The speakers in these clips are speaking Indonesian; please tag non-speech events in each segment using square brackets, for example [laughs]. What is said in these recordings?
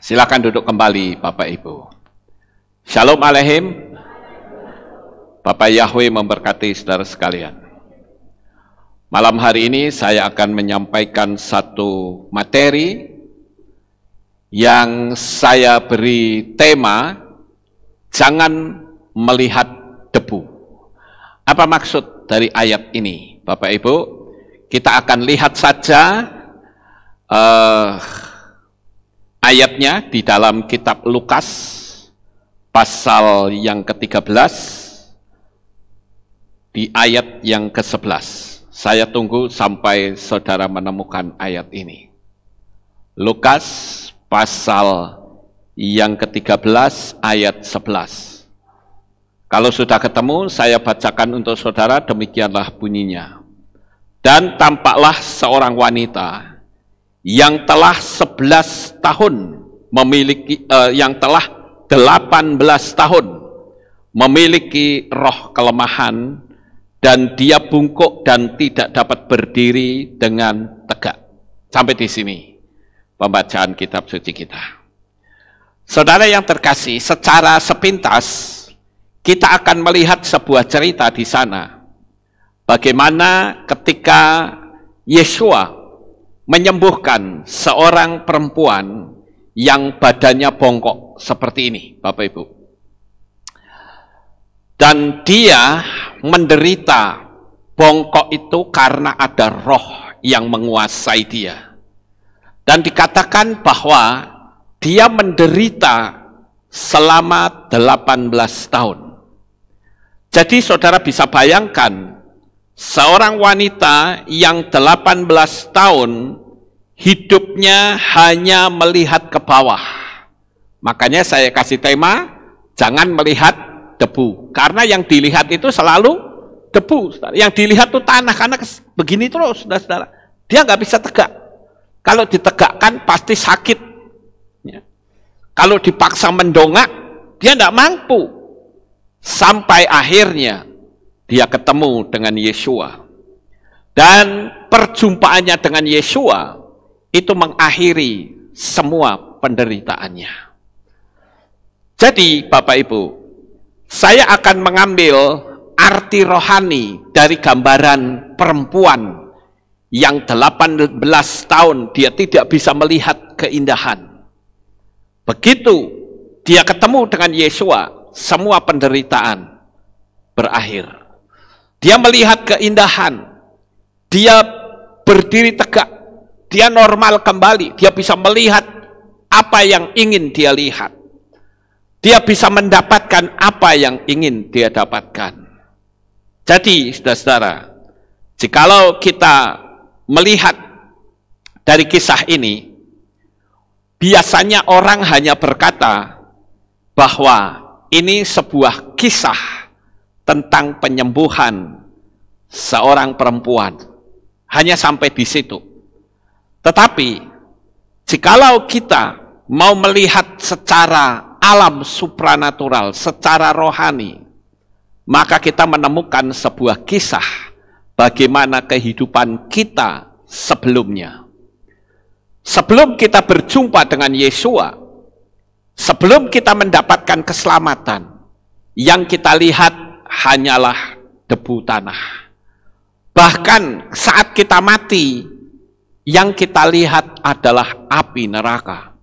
Silakan duduk kembali Bapak Ibu. Shalom Alehim. Bapak Yahweh memberkati saudara sekalian. Malam hari ini saya akan menyampaikan satu materi yang saya beri tema jangan melihat debu. Apa maksud dari ayat ini, Bapak Ibu? Kita akan lihat saja uh, ayatnya di dalam kitab Lukas pasal yang ke-13 di ayat yang ke-11. Saya tunggu sampai saudara menemukan ayat ini. Lukas pasal yang ke-13 ayat 11. Kalau sudah ketemu, saya bacakan untuk saudara, demikianlah bunyinya. Dan tampaklah seorang wanita yang telah 18 tahun memiliki uh, yang telah 18 tahun memiliki roh kelemahan dan dia bungkuk dan tidak dapat berdiri dengan tegak. Sampai di sini pembacaan kitab suci kita. Saudara yang terkasih, secara sepintas kita akan melihat sebuah cerita di sana. Bagaimana ketika Yesua menyembuhkan seorang perempuan yang badannya bongkok seperti ini, Bapak Ibu. Dan dia menderita bongkok itu karena ada roh yang menguasai dia. Dan dikatakan bahwa dia menderita selama 18 tahun. Jadi saudara bisa bayangkan seorang wanita yang 18 tahun hidupnya hanya melihat ke bawah. Makanya saya kasih tema, jangan melihat debu. Karena yang dilihat itu selalu debu. Yang dilihat itu tanah, karena begini terus, saudara-saudara. Dia nggak bisa tegak. Kalau ditegakkan pasti sakit. Ya. Kalau dipaksa mendongak, dia nggak mampu. Sampai akhirnya dia ketemu dengan Yesua. Dan perjumpaannya dengan Yesua itu mengakhiri semua penderitaannya. Jadi Bapak Ibu, saya akan mengambil arti rohani dari gambaran perempuan yang 18 tahun dia tidak bisa melihat keindahan. Begitu dia ketemu dengan Yesua, semua penderitaan berakhir. Dia melihat keindahan. Dia berdiri tegak. Dia normal kembali. Dia bisa melihat apa yang ingin dia lihat. Dia bisa mendapatkan apa yang ingin dia dapatkan. Jadi, saudara-saudara, jikalau kita melihat dari kisah ini, biasanya orang hanya berkata bahwa ini sebuah kisah tentang penyembuhan seorang perempuan. Hanya sampai di situ. Tetapi, jikalau kita mau melihat secara alam supranatural, secara rohani, maka kita menemukan sebuah kisah bagaimana kehidupan kita sebelumnya. Sebelum kita berjumpa dengan Yesua, sebelum kita mendapatkan keselamatan, yang kita lihat hanyalah debu tanah. Bahkan saat kita mati, yang kita lihat adalah api neraka.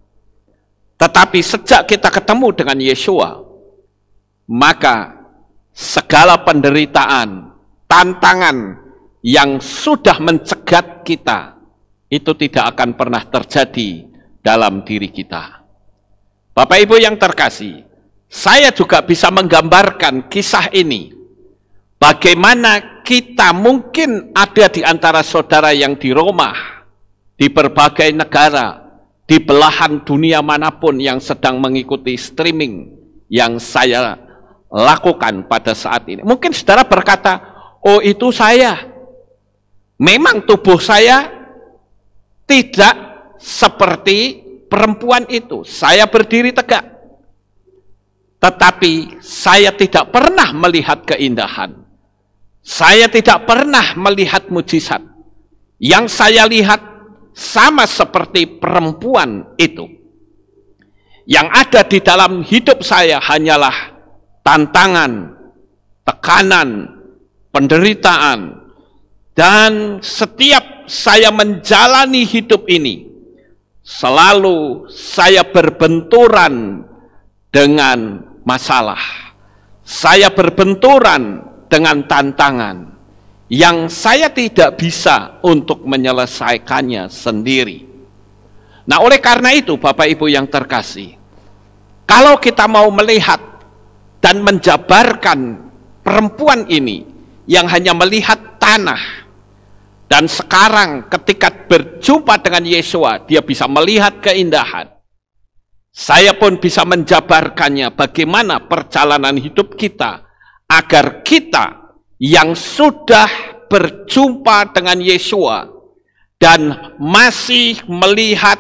Tetapi sejak kita ketemu dengan Yeshua, maka segala penderitaan, tantangan yang sudah mencegat kita, itu tidak akan pernah terjadi dalam diri kita. Bapak Ibu yang terkasih, saya juga bisa menggambarkan kisah ini. Bagaimana kita mungkin ada di antara saudara yang di Roma, di berbagai negara, di belahan dunia manapun yang sedang mengikuti streaming yang saya lakukan pada saat ini. Mungkin saudara berkata, oh itu saya. Memang tubuh saya tidak seperti perempuan itu. Saya berdiri tegak. Tetapi saya tidak pernah melihat keindahan. Saya tidak pernah melihat mujizat. Yang saya lihat sama seperti perempuan itu. Yang ada di dalam hidup saya hanyalah tantangan, tekanan, penderitaan, dan setiap saya menjalani hidup ini, selalu saya berbenturan dengan masalah. Saya berbenturan dengan tantangan yang saya tidak bisa untuk menyelesaikannya sendiri. Nah, oleh karena itu, Bapak Ibu yang terkasih, kalau kita mau melihat dan menjabarkan perempuan ini yang hanya melihat tanah, dan sekarang ketika berjumpa dengan Yesus dia bisa melihat keindahan. Saya pun bisa menjabarkannya bagaimana perjalanan hidup kita agar kita yang sudah berjumpa dengan Yesua dan masih melihat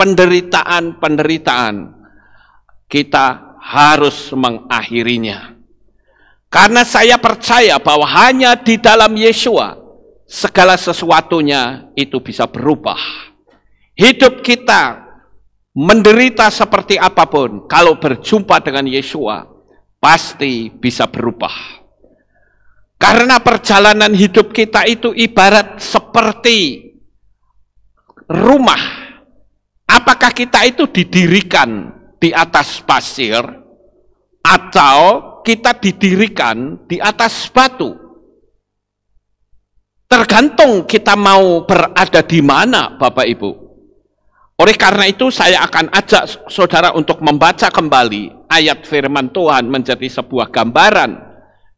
penderitaan-penderitaan, kita harus mengakhirinya. Karena saya percaya bahwa hanya di dalam Yesua segala sesuatunya itu bisa berubah. Hidup kita menderita seperti apapun, kalau berjumpa dengan Yesua, pasti bisa berubah. Karena perjalanan hidup kita itu ibarat seperti rumah. Apakah kita itu didirikan di atas pasir atau kita didirikan di atas batu? Tergantung kita mau berada di mana, Bapak Ibu. Oleh karena itu saya akan ajak saudara untuk membaca kembali ayat firman Tuhan menjadi sebuah gambaran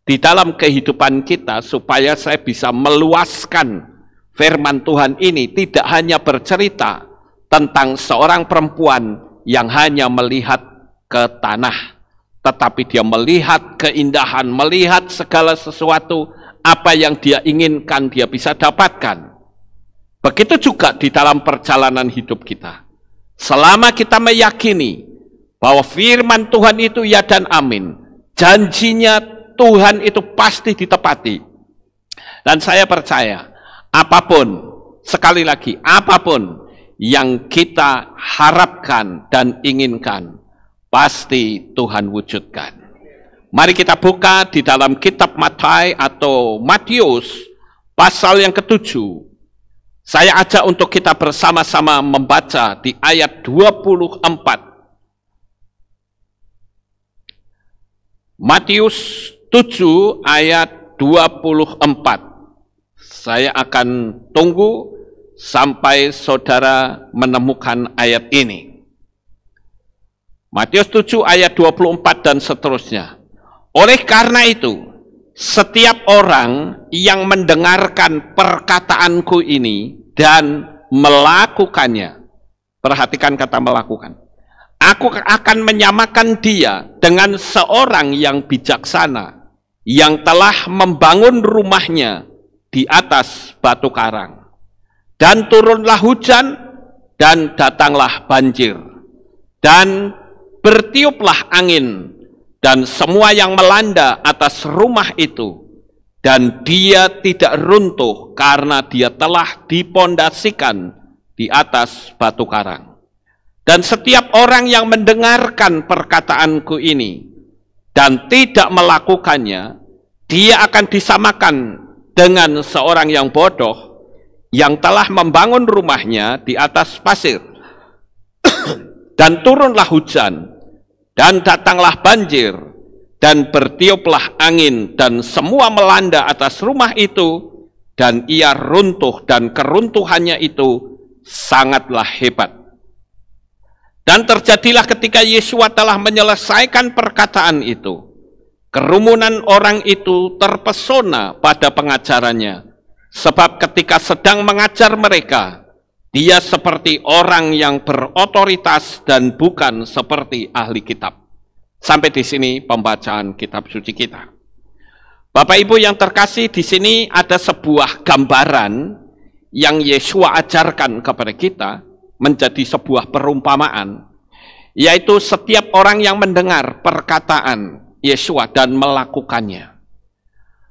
di dalam kehidupan kita supaya saya bisa meluaskan firman Tuhan ini tidak hanya bercerita tentang seorang perempuan yang hanya melihat ke tanah tetapi dia melihat keindahan, melihat segala sesuatu apa yang dia inginkan dia bisa dapatkan. Begitu juga di dalam perjalanan hidup kita. Selama kita meyakini bahwa firman Tuhan itu ya dan amin, janjinya Tuhan itu pasti ditepati. Dan saya percaya, apapun, sekali lagi, apapun yang kita harapkan dan inginkan, pasti Tuhan wujudkan. Mari kita buka di dalam kitab Matai atau Matius, pasal yang ketujuh, saya ajak untuk kita bersama-sama membaca di ayat 24. Matius 7 ayat 24. Saya akan tunggu sampai saudara menemukan ayat ini. Matius 7 ayat 24 dan seterusnya. Oleh karena itu, setiap orang yang mendengarkan perkataanku ini dan melakukannya, perhatikan kata melakukan, aku akan menyamakan dia dengan seorang yang bijaksana yang telah membangun rumahnya di atas batu karang. Dan turunlah hujan dan datanglah banjir dan bertiuplah angin dan semua yang melanda atas rumah itu dan dia tidak runtuh karena dia telah dipondasikan di atas batu karang. Dan setiap orang yang mendengarkan perkataanku ini dan tidak melakukannya, dia akan disamakan dengan seorang yang bodoh yang telah membangun rumahnya di atas pasir. [coughs] dan turunlah hujan dan datanglah banjir, dan bertiuplah angin, dan semua melanda atas rumah itu, dan ia runtuh, dan keruntuhannya itu sangatlah hebat. Dan terjadilah ketika Yesua telah menyelesaikan perkataan itu. Kerumunan orang itu terpesona pada pengajarannya, sebab ketika sedang mengajar mereka, dia seperti orang yang berotoritas dan bukan seperti ahli kitab. Sampai di sini pembacaan kitab suci kita. Bapak Ibu yang terkasih, di sini ada sebuah gambaran yang Yesua ajarkan kepada kita menjadi sebuah perumpamaan, yaitu setiap orang yang mendengar perkataan Yesua dan melakukannya.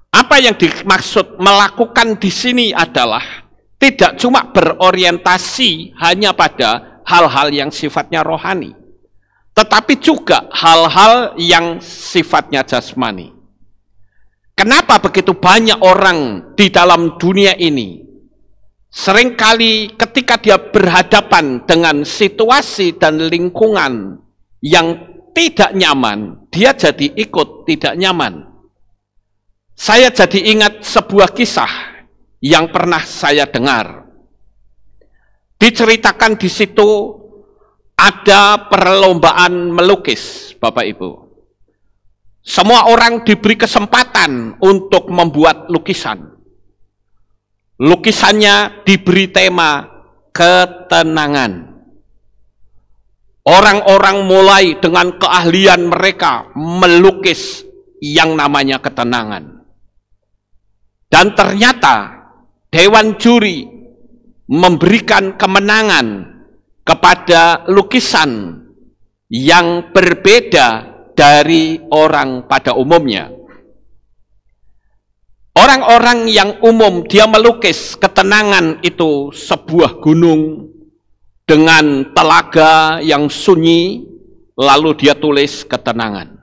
Apa yang dimaksud melakukan di sini adalah tidak cuma berorientasi hanya pada hal-hal yang sifatnya rohani, tetapi juga hal-hal yang sifatnya jasmani. Kenapa begitu banyak orang di dalam dunia ini seringkali ketika dia berhadapan dengan situasi dan lingkungan yang tidak nyaman, dia jadi ikut tidak nyaman. Saya jadi ingat sebuah kisah yang pernah saya dengar. Diceritakan di situ ada perlombaan melukis, Bapak Ibu. Semua orang diberi kesempatan untuk membuat lukisan. Lukisannya diberi tema ketenangan. Orang-orang mulai dengan keahlian mereka melukis yang namanya ketenangan. Dan ternyata dewan juri memberikan kemenangan kepada lukisan yang berbeda dari orang pada umumnya. Orang-orang yang umum dia melukis ketenangan itu sebuah gunung dengan telaga yang sunyi, lalu dia tulis ketenangan.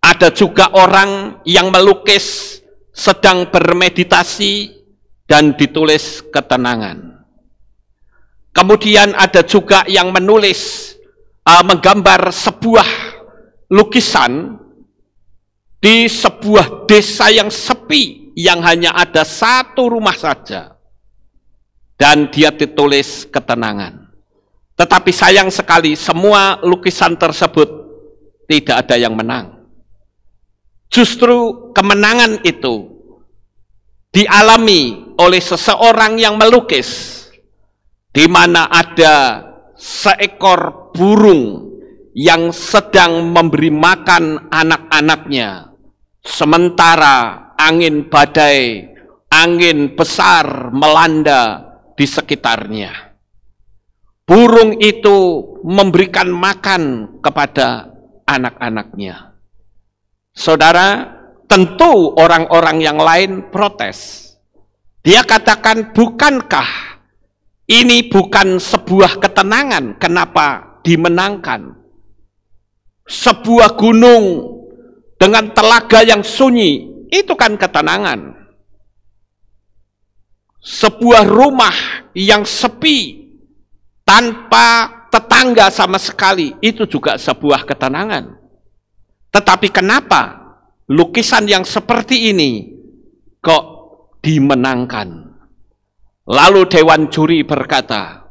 Ada juga orang yang melukis sedang bermeditasi dan ditulis ketenangan. Kemudian ada juga yang menulis uh, menggambar sebuah lukisan di sebuah desa yang sepi yang hanya ada satu rumah saja dan dia ditulis ketenangan. Tetapi sayang sekali semua lukisan tersebut tidak ada yang menang. Justru kemenangan itu dialami oleh seseorang yang melukis di mana ada seekor burung yang sedang memberi makan anak-anaknya sementara angin badai angin besar melanda di sekitarnya burung itu memberikan makan kepada anak-anaknya saudara tentu orang-orang yang lain protes dia katakan, bukankah ini bukan sebuah ketenangan? Kenapa dimenangkan? Sebuah gunung dengan telaga yang sunyi, itu kan ketenangan. Sebuah rumah yang sepi, tanpa tetangga sama sekali, itu juga sebuah ketenangan. Tetapi kenapa lukisan yang seperti ini kok dimenangkan. Lalu dewan juri berkata,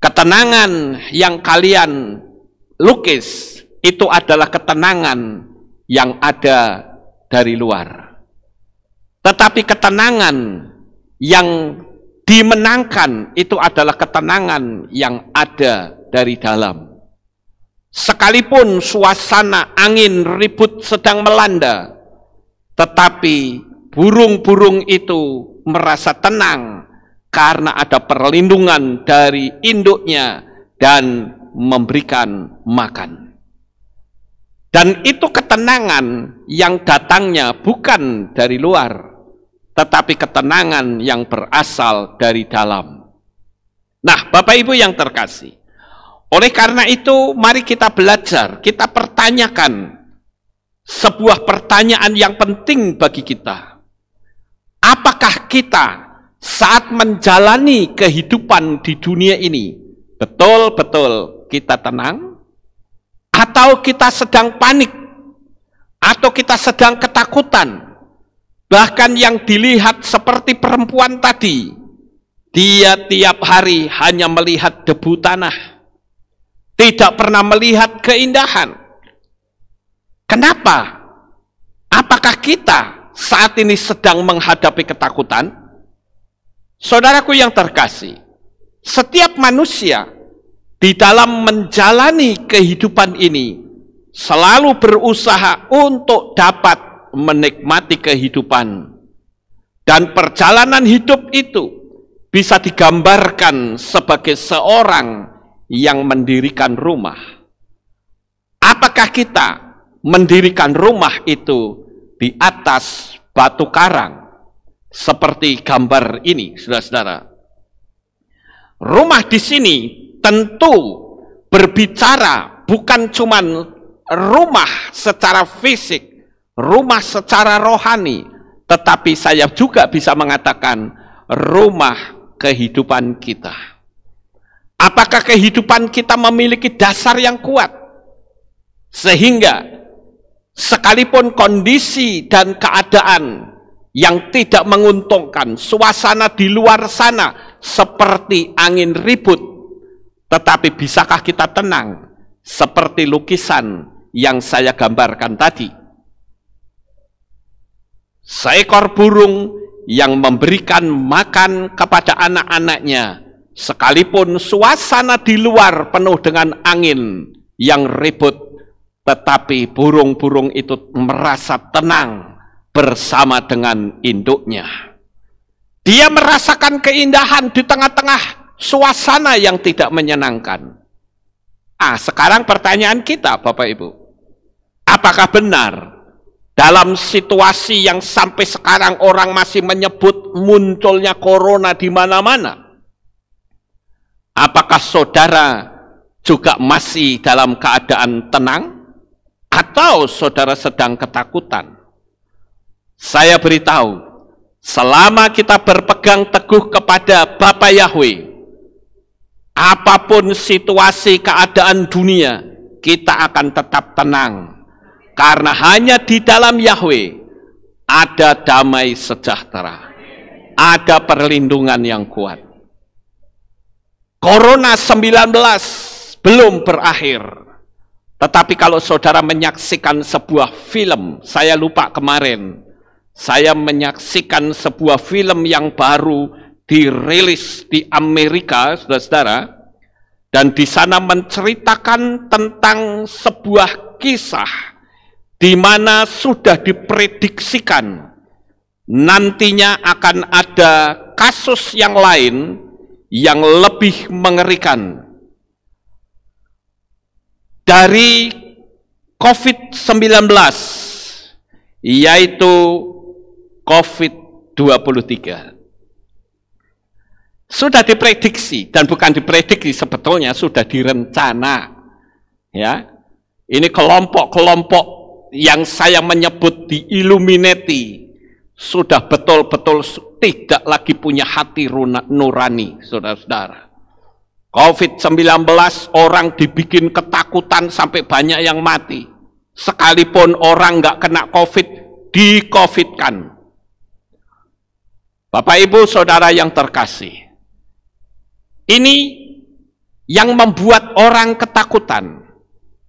"Ketenangan yang kalian lukis itu adalah ketenangan yang ada dari luar. Tetapi ketenangan yang dimenangkan itu adalah ketenangan yang ada dari dalam." Sekalipun suasana angin ribut sedang melanda, tetapi burung-burung itu merasa tenang karena ada perlindungan dari induknya dan memberikan makan. Dan itu ketenangan yang datangnya bukan dari luar, tetapi ketenangan yang berasal dari dalam. Nah, Bapak Ibu yang terkasih, oleh karena itu mari kita belajar, kita pertanyakan sebuah pertanyaan yang penting bagi kita Apakah kita saat menjalani kehidupan di dunia ini betul-betul kita tenang? Atau kita sedang panik? Atau kita sedang ketakutan? Bahkan yang dilihat seperti perempuan tadi, dia tiap hari hanya melihat debu tanah, tidak pernah melihat keindahan. Kenapa? Apakah kita saat ini sedang menghadapi ketakutan, saudaraku yang terkasih, setiap manusia di dalam menjalani kehidupan ini selalu berusaha untuk dapat menikmati kehidupan. Dan perjalanan hidup itu bisa digambarkan sebagai seorang yang mendirikan rumah. Apakah kita mendirikan rumah itu di atas batu karang seperti gambar ini, saudara-saudara. Rumah di sini tentu berbicara bukan cuman rumah secara fisik, rumah secara rohani, tetapi saya juga bisa mengatakan rumah kehidupan kita. Apakah kehidupan kita memiliki dasar yang kuat? Sehingga sekalipun kondisi dan keadaan yang tidak menguntungkan, suasana di luar sana seperti angin ribut, tetapi bisakah kita tenang seperti lukisan yang saya gambarkan tadi? Seekor burung yang memberikan makan kepada anak-anaknya, sekalipun suasana di luar penuh dengan angin yang ribut, tetapi burung-burung itu merasa tenang bersama dengan induknya. Dia merasakan keindahan di tengah-tengah suasana yang tidak menyenangkan. Ah, sekarang pertanyaan kita, Bapak Ibu. Apakah benar dalam situasi yang sampai sekarang orang masih menyebut munculnya corona di mana-mana? Apakah saudara juga masih dalam keadaan tenang? atau saudara sedang ketakutan, saya beritahu, selama kita berpegang teguh kepada Bapa Yahweh, apapun situasi keadaan dunia, kita akan tetap tenang. Karena hanya di dalam Yahweh ada damai sejahtera, ada perlindungan yang kuat. Corona 19 belum berakhir tetapi kalau saudara menyaksikan sebuah film, saya lupa kemarin, saya menyaksikan sebuah film yang baru dirilis di Amerika, saudara-saudara, dan di sana menceritakan tentang sebuah kisah di mana sudah diprediksikan nantinya akan ada kasus yang lain yang lebih mengerikan dari COVID-19 yaitu COVID-23. Sudah diprediksi dan bukan diprediksi sebetulnya sudah direncana. Ya. Ini kelompok-kelompok yang saya menyebut di Illuminati sudah betul-betul tidak lagi punya hati nurani, saudara-saudara COVID-19 orang dibikin ketakutan sampai banyak yang mati. Sekalipun orang nggak kena COVID, di-COVID-kan. Bapak, Ibu, Saudara yang terkasih. Ini yang membuat orang ketakutan.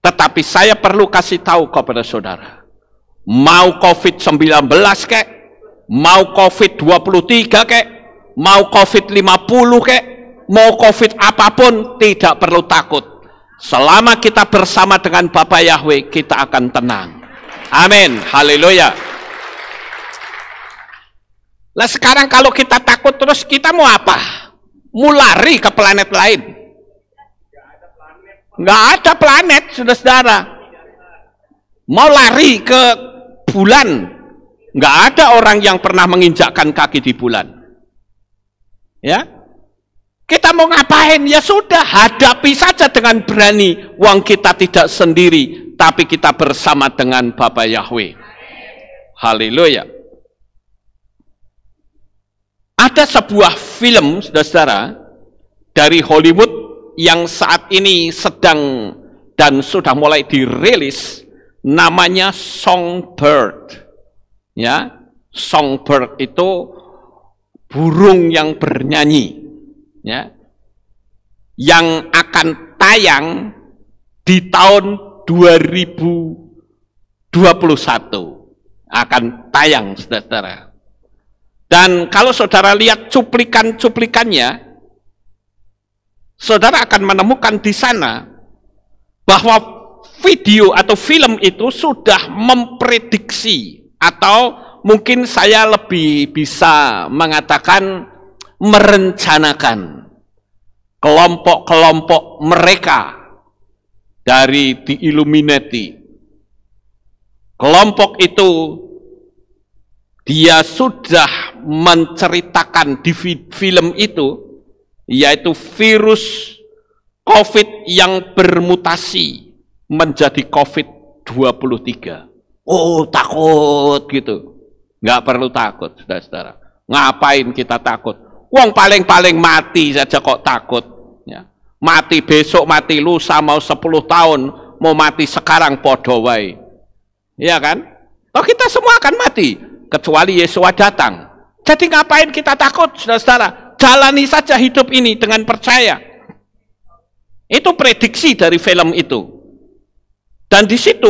Tetapi saya perlu kasih tahu kepada saudara. Mau COVID-19 kek, mau COVID-23 kek, mau COVID-50 kek, mau covid apapun tidak perlu takut. Selama kita bersama dengan Bapak Yahweh, kita akan tenang. Amin. Haleluya. Nah sekarang kalau kita takut terus kita mau apa? Mau lari ke planet lain. Nggak ada planet, saudara-saudara. Mau lari ke bulan. Nggak ada orang yang pernah menginjakkan kaki di bulan. Ya, kita mau ngapain? Ya sudah, hadapi saja dengan berani. Uang kita tidak sendiri, tapi kita bersama dengan Bapak Yahweh. Haleluya. Ada sebuah film, saudara-saudara, dari Hollywood yang saat ini sedang dan sudah mulai dirilis, namanya Songbird. Ya, Songbird itu burung yang bernyanyi ya, yang akan tayang di tahun 2021 akan tayang saudara dan kalau saudara lihat cuplikan-cuplikannya saudara akan menemukan di sana bahwa video atau film itu sudah memprediksi atau mungkin saya lebih bisa mengatakan merencanakan kelompok-kelompok mereka dari The Illuminati. Kelompok itu dia sudah menceritakan di film itu yaitu virus COVID yang bermutasi menjadi COVID-23. Oh, takut gitu. Nggak perlu takut, saudara-saudara. Ngapain kita takut? Wong paling-paling mati saja kok takut. Ya. Mati besok, mati lusa, mau 10 tahun, mau mati sekarang podowai. Iya kan? Oh kita semua akan mati, kecuali Yesus datang. Jadi ngapain kita takut, saudara-saudara? Jalani saja hidup ini dengan percaya. Itu prediksi dari film itu. Dan di situ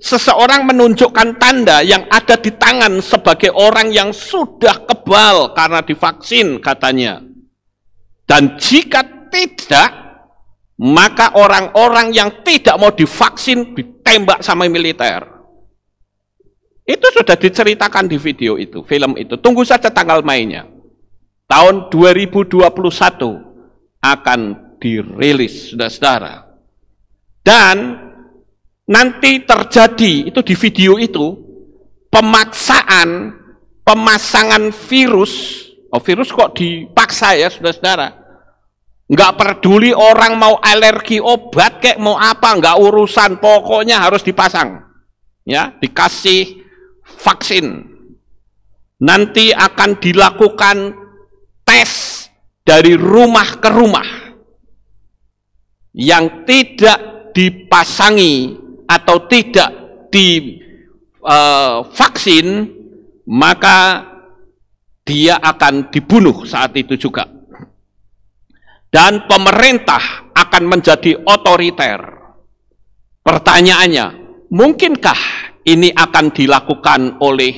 seseorang menunjukkan tanda yang ada di tangan sebagai orang yang sudah ke kebal karena divaksin katanya. Dan jika tidak, maka orang-orang yang tidak mau divaksin ditembak sama militer. Itu sudah diceritakan di video itu, film itu. Tunggu saja tanggal mainnya. Tahun 2021 akan dirilis, saudara-saudara. Dan nanti terjadi, itu di video itu, pemaksaan pemasangan virus, oh virus kok dipaksa ya saudara-saudara. Nggak peduli orang mau alergi obat kayak mau apa, nggak urusan, pokoknya harus dipasang. Ya, dikasih vaksin. Nanti akan dilakukan tes dari rumah ke rumah yang tidak dipasangi atau tidak divaksin eh, uh, maka dia akan dibunuh saat itu juga. Dan pemerintah akan menjadi otoriter. Pertanyaannya, mungkinkah ini akan dilakukan oleh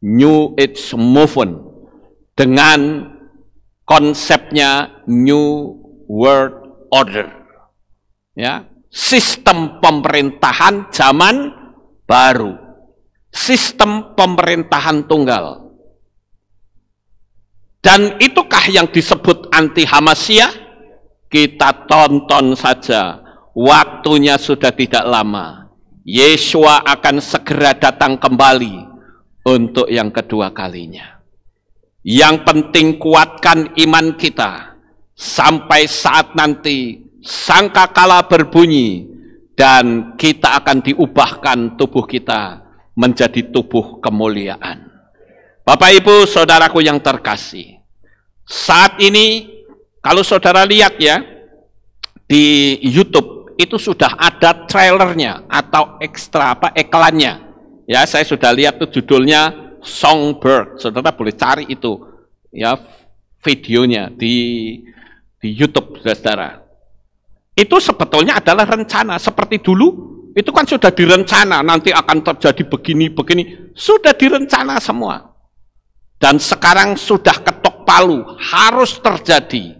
New Age Movement dengan konsepnya New World Order? Ya, sistem pemerintahan zaman baru sistem pemerintahan tunggal. Dan itukah yang disebut anti Hamasia? Kita tonton saja. Waktunya sudah tidak lama. Yesua akan segera datang kembali untuk yang kedua kalinya. Yang penting kuatkan iman kita sampai saat nanti sangkakala berbunyi dan kita akan diubahkan tubuh kita menjadi tubuh kemuliaan. Bapak Ibu, saudaraku yang terkasih. Saat ini kalau saudara lihat ya di YouTube itu sudah ada trailernya atau ekstra apa iklannya. Ya, saya sudah lihat tuh judulnya Songbird. Saudara boleh cari itu ya videonya di di YouTube Saudara. Itu sebetulnya adalah rencana seperti dulu itu kan sudah direncana nanti akan terjadi begini begini, sudah direncana semua. Dan sekarang sudah ketok palu, harus terjadi.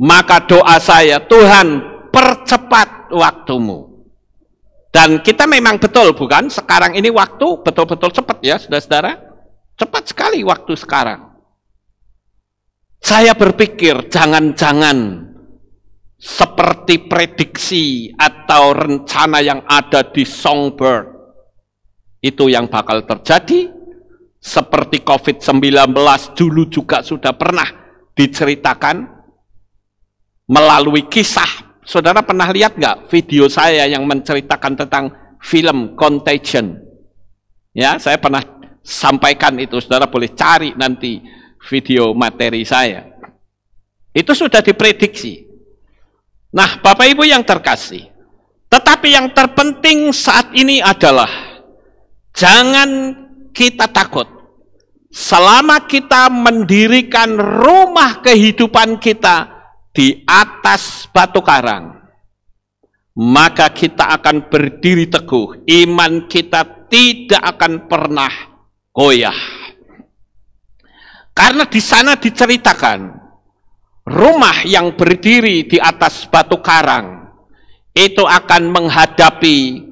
Maka doa saya, Tuhan, percepat waktumu. Dan kita memang betul bukan sekarang ini waktu betul-betul cepat ya Saudara-saudara. Cepat sekali waktu sekarang. Saya berpikir jangan-jangan seperti prediksi atau atau rencana yang ada di Songbird. Itu yang bakal terjadi. Seperti COVID-19 dulu juga sudah pernah diceritakan melalui kisah. Saudara pernah lihat nggak video saya yang menceritakan tentang film Contagion? Ya, saya pernah sampaikan itu. Saudara boleh cari nanti video materi saya. Itu sudah diprediksi. Nah, Bapak Ibu yang terkasih, tetapi yang terpenting saat ini adalah jangan kita takut. Selama kita mendirikan rumah kehidupan kita di atas batu karang, maka kita akan berdiri teguh. Iman kita tidak akan pernah goyah. Karena di sana diceritakan rumah yang berdiri di atas batu karang itu akan menghadapi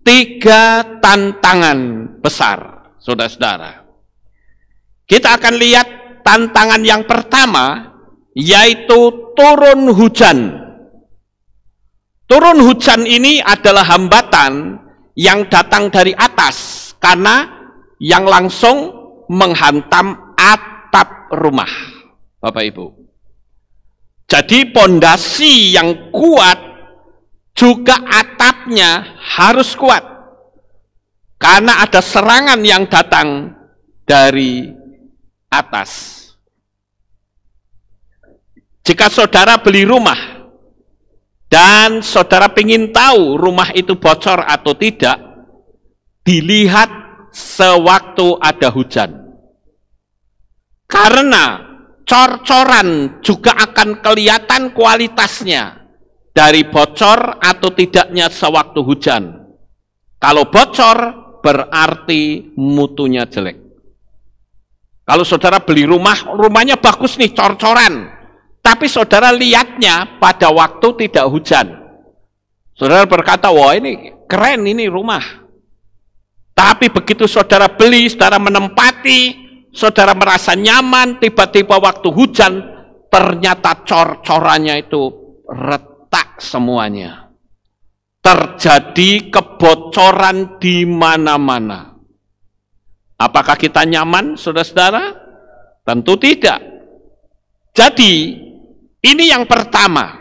tiga tantangan besar, saudara-saudara. Kita akan lihat tantangan yang pertama, yaitu turun hujan. Turun hujan ini adalah hambatan yang datang dari atas, karena yang langsung menghantam atap rumah, Bapak Ibu. Jadi pondasi yang kuat juga atapnya harus kuat. Karena ada serangan yang datang dari atas. Jika saudara beli rumah dan saudara ingin tahu rumah itu bocor atau tidak, dilihat sewaktu ada hujan. Karena cor-coran juga akan kelihatan kualitasnya dari bocor atau tidaknya sewaktu hujan. Kalau bocor berarti mutunya jelek. Kalau saudara beli rumah, rumahnya bagus nih, cor-coran. Tapi saudara lihatnya pada waktu tidak hujan. Saudara berkata, wah ini keren ini rumah. Tapi begitu saudara beli, saudara menempati, saudara merasa nyaman, tiba-tiba waktu hujan, ternyata cor-corannya itu red retak semuanya. Terjadi kebocoran di mana-mana. Apakah kita nyaman, saudara-saudara? Tentu tidak. Jadi, ini yang pertama.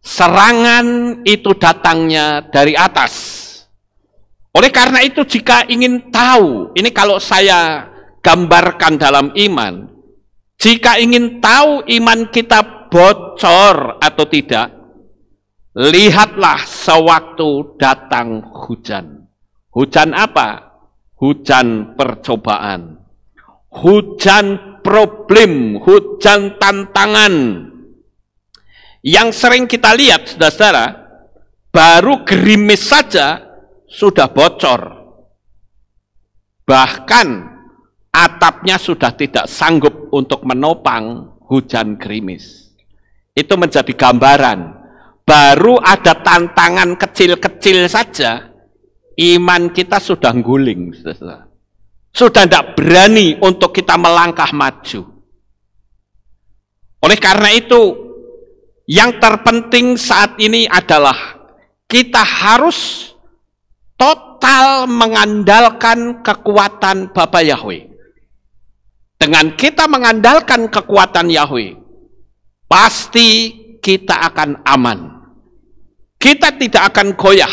Serangan itu datangnya dari atas. Oleh karena itu, jika ingin tahu, ini kalau saya gambarkan dalam iman, jika ingin tahu iman kita bocor atau tidak, Lihatlah sewaktu datang hujan. Hujan apa? Hujan percobaan. Hujan problem, hujan tantangan. Yang sering kita lihat, saudara-saudara, baru gerimis saja sudah bocor. Bahkan atapnya sudah tidak sanggup untuk menopang hujan gerimis. Itu menjadi gambaran baru ada tantangan kecil-kecil saja, iman kita sudah guling. Sudah tidak berani untuk kita melangkah maju. Oleh karena itu, yang terpenting saat ini adalah kita harus total mengandalkan kekuatan Bapa Yahweh. Dengan kita mengandalkan kekuatan Yahweh, pasti kita akan aman. Kita tidak akan goyah.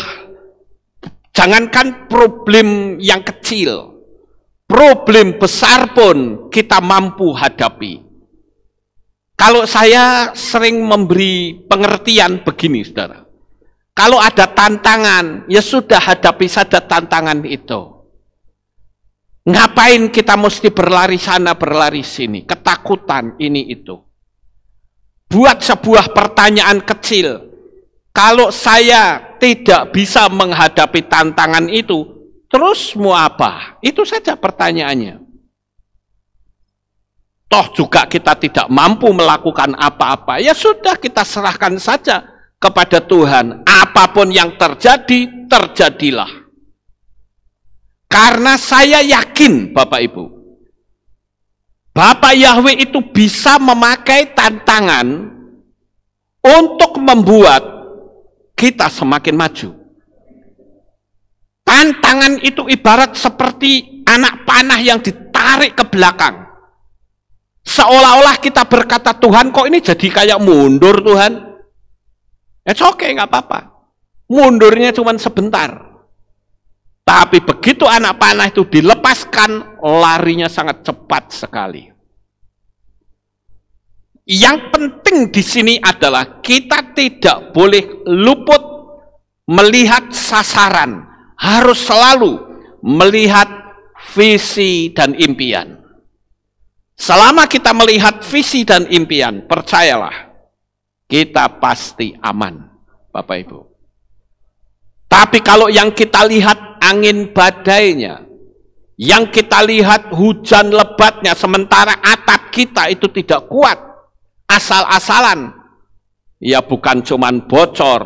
Jangankan problem yang kecil, problem besar pun kita mampu hadapi. Kalau saya sering memberi pengertian begini, saudara. Kalau ada tantangan, ya sudah hadapi saja tantangan itu. Ngapain kita mesti berlari sana, berlari sini? Ketakutan ini itu. Buat sebuah pertanyaan kecil. Kalau saya tidak bisa menghadapi tantangan itu, terus mau apa? Itu saja pertanyaannya. Toh juga kita tidak mampu melakukan apa-apa. Ya sudah kita serahkan saja kepada Tuhan. Apapun yang terjadi, terjadilah. Karena saya yakin Bapak Ibu, Bapak Yahweh itu bisa memakai tantangan untuk membuat kita semakin maju. Tantangan itu ibarat seperti anak panah yang ditarik ke belakang. Seolah-olah kita berkata, Tuhan kok ini jadi kayak mundur Tuhan? Ya, it's okay, nggak apa-apa. Mundurnya cuma sebentar. Tapi begitu anak panah itu dilepaskan, larinya sangat cepat sekali. Yang penting di sini adalah kita tidak boleh luput melihat sasaran, harus selalu melihat visi dan impian. Selama kita melihat visi dan impian, percayalah, kita pasti aman, Bapak Ibu. Tapi kalau yang kita lihat angin badainya, yang kita lihat hujan lebatnya, sementara atap kita itu tidak kuat, asal-asalan. Ya bukan cuman bocor,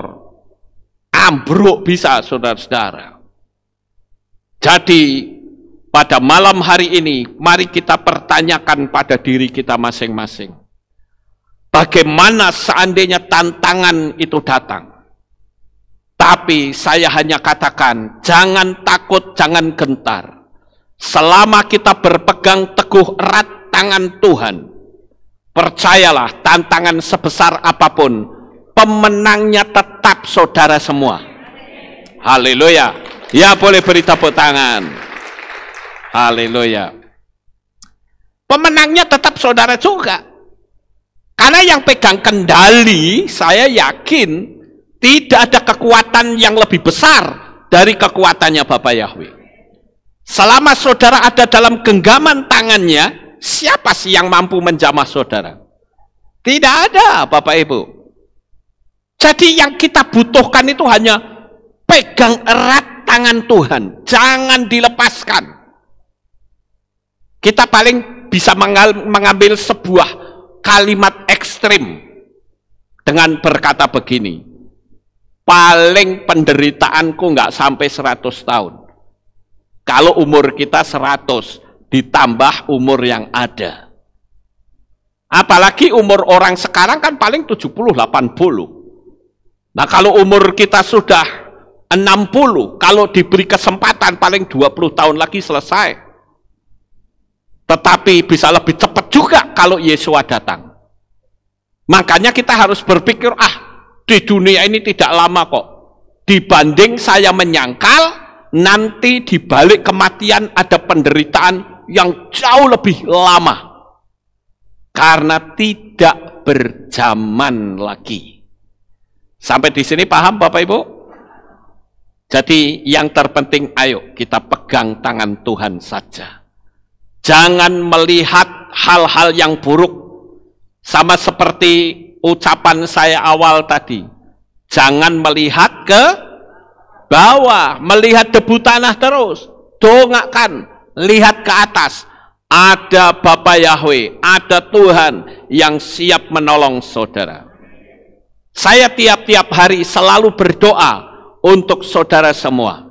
ambruk bisa saudara-saudara. Jadi pada malam hari ini mari kita pertanyakan pada diri kita masing-masing. Bagaimana seandainya tantangan itu datang? Tapi saya hanya katakan, jangan takut, jangan gentar. Selama kita berpegang teguh erat tangan Tuhan, Percayalah, tantangan sebesar apapun, pemenangnya tetap saudara semua. Haleluya. Ya boleh beri tepuk tangan. Haleluya. Pemenangnya tetap saudara juga. Karena yang pegang kendali, saya yakin tidak ada kekuatan yang lebih besar dari kekuatannya Bapak Yahweh. Selama saudara ada dalam genggaman tangannya, Siapa sih yang mampu menjamah saudara? Tidak ada, Bapak Ibu. Jadi yang kita butuhkan itu hanya pegang erat tangan Tuhan, jangan dilepaskan. Kita paling bisa mengambil sebuah kalimat ekstrim dengan berkata begini, paling penderitaanku nggak sampai 100 tahun. Kalau umur kita 100, ditambah umur yang ada. Apalagi umur orang sekarang kan paling 70 80. Nah, kalau umur kita sudah 60, kalau diberi kesempatan paling 20 tahun lagi selesai. Tetapi bisa lebih cepat juga kalau Yesus datang. Makanya kita harus berpikir, ah, di dunia ini tidak lama kok. Dibanding saya menyangkal, nanti dibalik kematian ada penderitaan yang jauh lebih lama karena tidak berjaman lagi. Sampai di sini paham Bapak Ibu? Jadi yang terpenting ayo kita pegang tangan Tuhan saja. Jangan melihat hal-hal yang buruk sama seperti ucapan saya awal tadi. Jangan melihat ke bawah, melihat debu tanah terus. Dongakan, lihat ke atas. Ada Bapa Yahweh, ada Tuhan yang siap menolong saudara. Saya tiap-tiap hari selalu berdoa untuk saudara semua.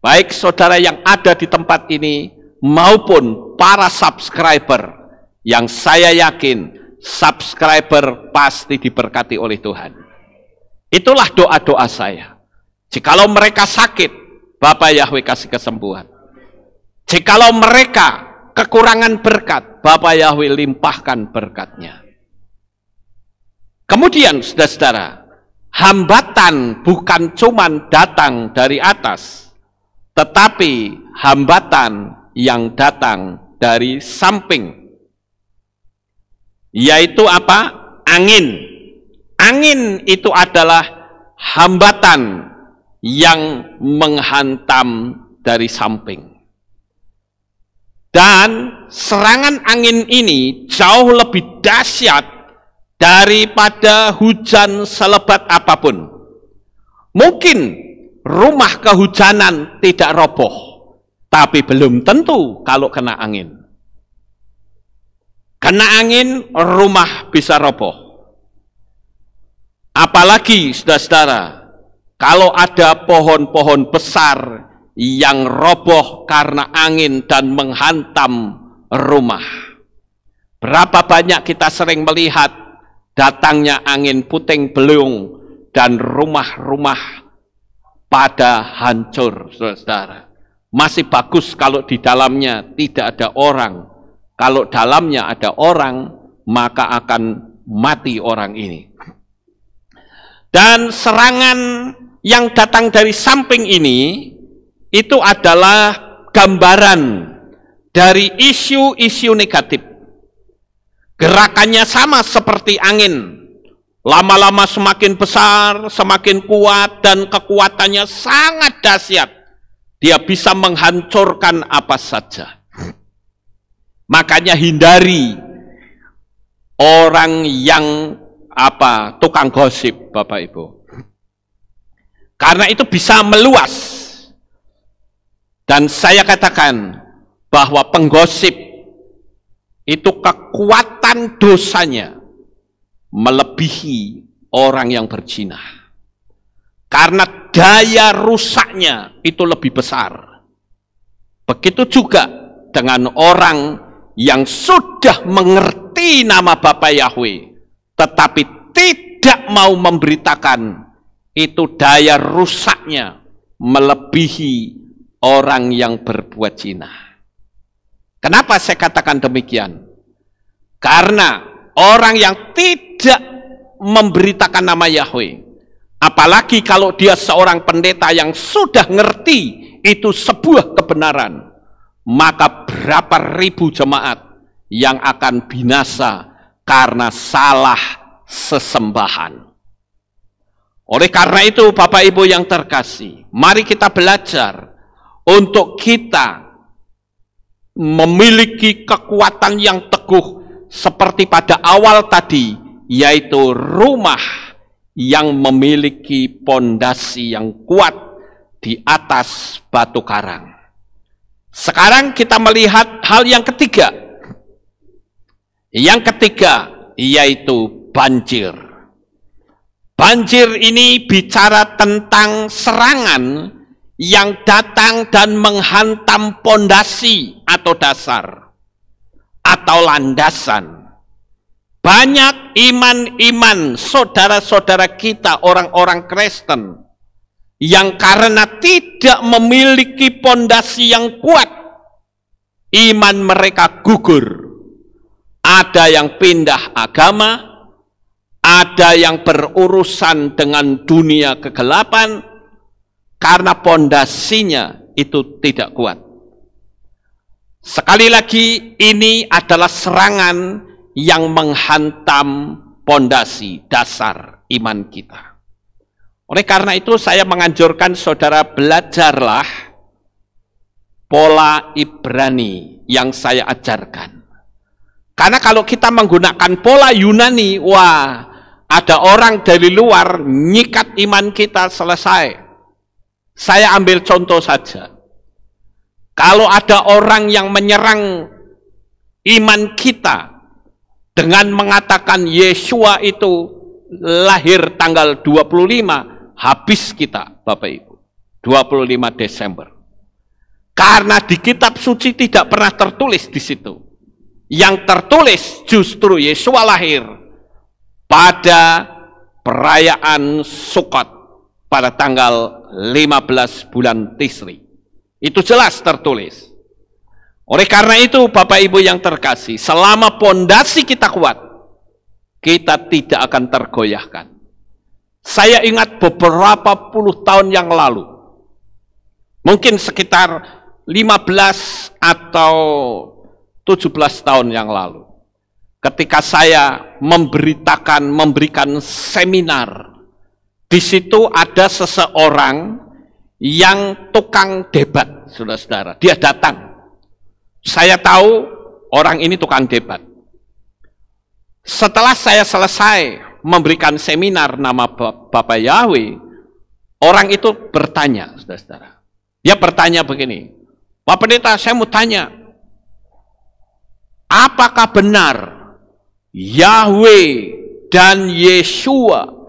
Baik saudara yang ada di tempat ini maupun para subscriber yang saya yakin subscriber pasti diberkati oleh Tuhan. Itulah doa-doa saya. Jikalau mereka sakit, Bapak Yahweh kasih kesembuhan. Jikalau mereka kekurangan berkat, Bapak Yahweh limpahkan berkatnya. Kemudian saudara-saudara, hambatan bukan cuman datang dari atas, tetapi hambatan yang datang dari samping. Yaitu apa? Angin. Angin itu adalah hambatan yang menghantam dari samping. Dan serangan angin ini jauh lebih dahsyat daripada hujan selebat apapun. Mungkin rumah kehujanan tidak roboh, tapi belum tentu kalau kena angin. Kena angin, rumah bisa roboh. Apalagi, saudara-saudara, kalau ada pohon-pohon besar yang roboh karena angin dan menghantam rumah. Berapa banyak kita sering melihat datangnya angin puting beliung dan rumah-rumah pada hancur, saudara. Masih bagus kalau di dalamnya tidak ada orang. Kalau dalamnya ada orang, maka akan mati orang ini. Dan serangan yang datang dari samping ini itu adalah gambaran dari isu-isu negatif. Gerakannya sama seperti angin. Lama-lama semakin besar, semakin kuat, dan kekuatannya sangat dahsyat. Dia bisa menghancurkan apa saja. Makanya hindari orang yang apa tukang gosip, Bapak Ibu. Karena itu bisa meluas dan saya katakan bahwa penggosip itu kekuatan dosanya melebihi orang yang berzina. Karena daya rusaknya itu lebih besar. Begitu juga dengan orang yang sudah mengerti nama Bapa Yahweh, tetapi tidak mau memberitakan, itu daya rusaknya melebihi orang yang berbuat zina. Kenapa saya katakan demikian? Karena orang yang tidak memberitakan nama Yahweh, apalagi kalau dia seorang pendeta yang sudah ngerti itu sebuah kebenaran, maka berapa ribu jemaat yang akan binasa karena salah sesembahan. Oleh karena itu, Bapak Ibu yang terkasih, mari kita belajar untuk kita memiliki kekuatan yang teguh seperti pada awal tadi, yaitu rumah yang memiliki pondasi yang kuat di atas batu karang. Sekarang kita melihat hal yang ketiga. Yang ketiga yaitu banjir. Banjir ini bicara tentang serangan yang datang dan menghantam pondasi atau dasar atau landasan. Banyak iman-iman saudara-saudara kita orang-orang Kristen yang karena tidak memiliki pondasi yang kuat iman mereka gugur. Ada yang pindah agama, ada yang berurusan dengan dunia kegelapan, karena pondasinya itu tidak kuat. Sekali lagi, ini adalah serangan yang menghantam pondasi dasar iman kita. Oleh karena itu, saya menganjurkan saudara belajarlah pola Ibrani yang saya ajarkan. Karena kalau kita menggunakan pola Yunani, wah, ada orang dari luar nyikat iman kita selesai. Saya ambil contoh saja. Kalau ada orang yang menyerang iman kita dengan mengatakan Yesua itu lahir tanggal 25, habis kita, Bapak Ibu. 25 Desember. Karena di kitab suci tidak pernah tertulis di situ. Yang tertulis justru Yesua lahir pada perayaan Sukot pada tanggal 15 bulan Tisri. Itu jelas tertulis. Oleh karena itu, Bapak Ibu yang terkasih, selama pondasi kita kuat, kita tidak akan tergoyahkan. Saya ingat beberapa puluh tahun yang lalu, mungkin sekitar 15 atau 17 tahun yang lalu, ketika saya memberitakan, memberikan seminar di situ ada seseorang yang tukang debat, saudara-saudara. Dia datang. Saya tahu orang ini tukang debat. Setelah saya selesai memberikan seminar nama Bapak Yahweh, orang itu bertanya, saudara-saudara. Dia bertanya begini, Pak Pendeta, saya mau tanya, apakah benar Yahweh dan Yeshua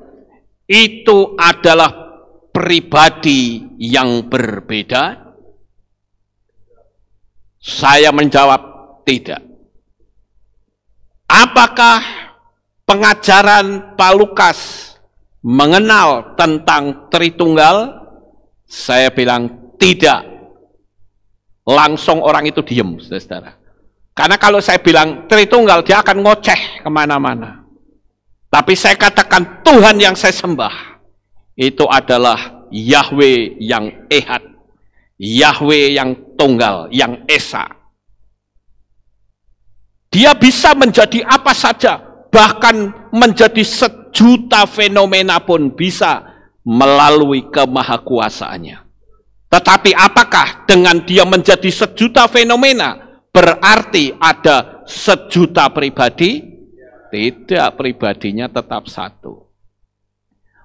itu adalah pribadi yang berbeda? Saya menjawab tidak. Apakah pengajaran Pak Lukas mengenal tentang Tritunggal? Saya bilang tidak. Langsung orang itu diem, saudara Karena kalau saya bilang Tritunggal, dia akan ngoceh kemana-mana. Tapi saya katakan Tuhan yang saya sembah itu adalah Yahweh yang Ehat, Yahweh yang tunggal, yang esa. Dia bisa menjadi apa saja, bahkan menjadi sejuta fenomena pun bisa melalui kemahakuasaannya. Tetapi apakah dengan dia menjadi sejuta fenomena berarti ada sejuta pribadi? Tidak, pribadinya tetap satu.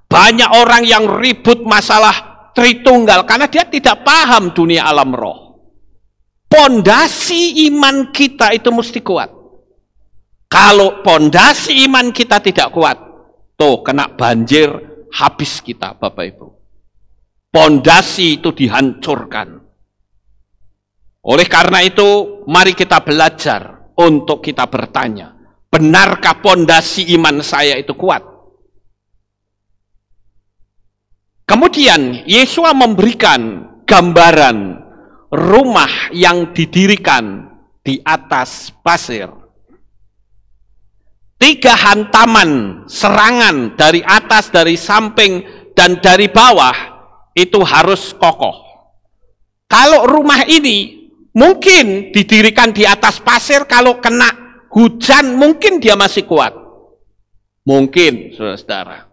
Banyak orang yang ribut masalah Tritunggal karena dia tidak paham dunia alam roh. Pondasi iman kita itu mesti kuat. Kalau pondasi iman kita tidak kuat, tuh kena banjir habis kita, Bapak Ibu. Pondasi itu dihancurkan. Oleh karena itu, mari kita belajar untuk kita bertanya. Benarkah pondasi iman saya itu kuat? Kemudian Yesus memberikan gambaran rumah yang didirikan di atas pasir. Tiga hantaman serangan dari atas, dari samping, dan dari bawah itu harus kokoh. Kalau rumah ini mungkin didirikan di atas pasir, kalau kena Hujan mungkin dia masih kuat. Mungkin, saudara-saudara.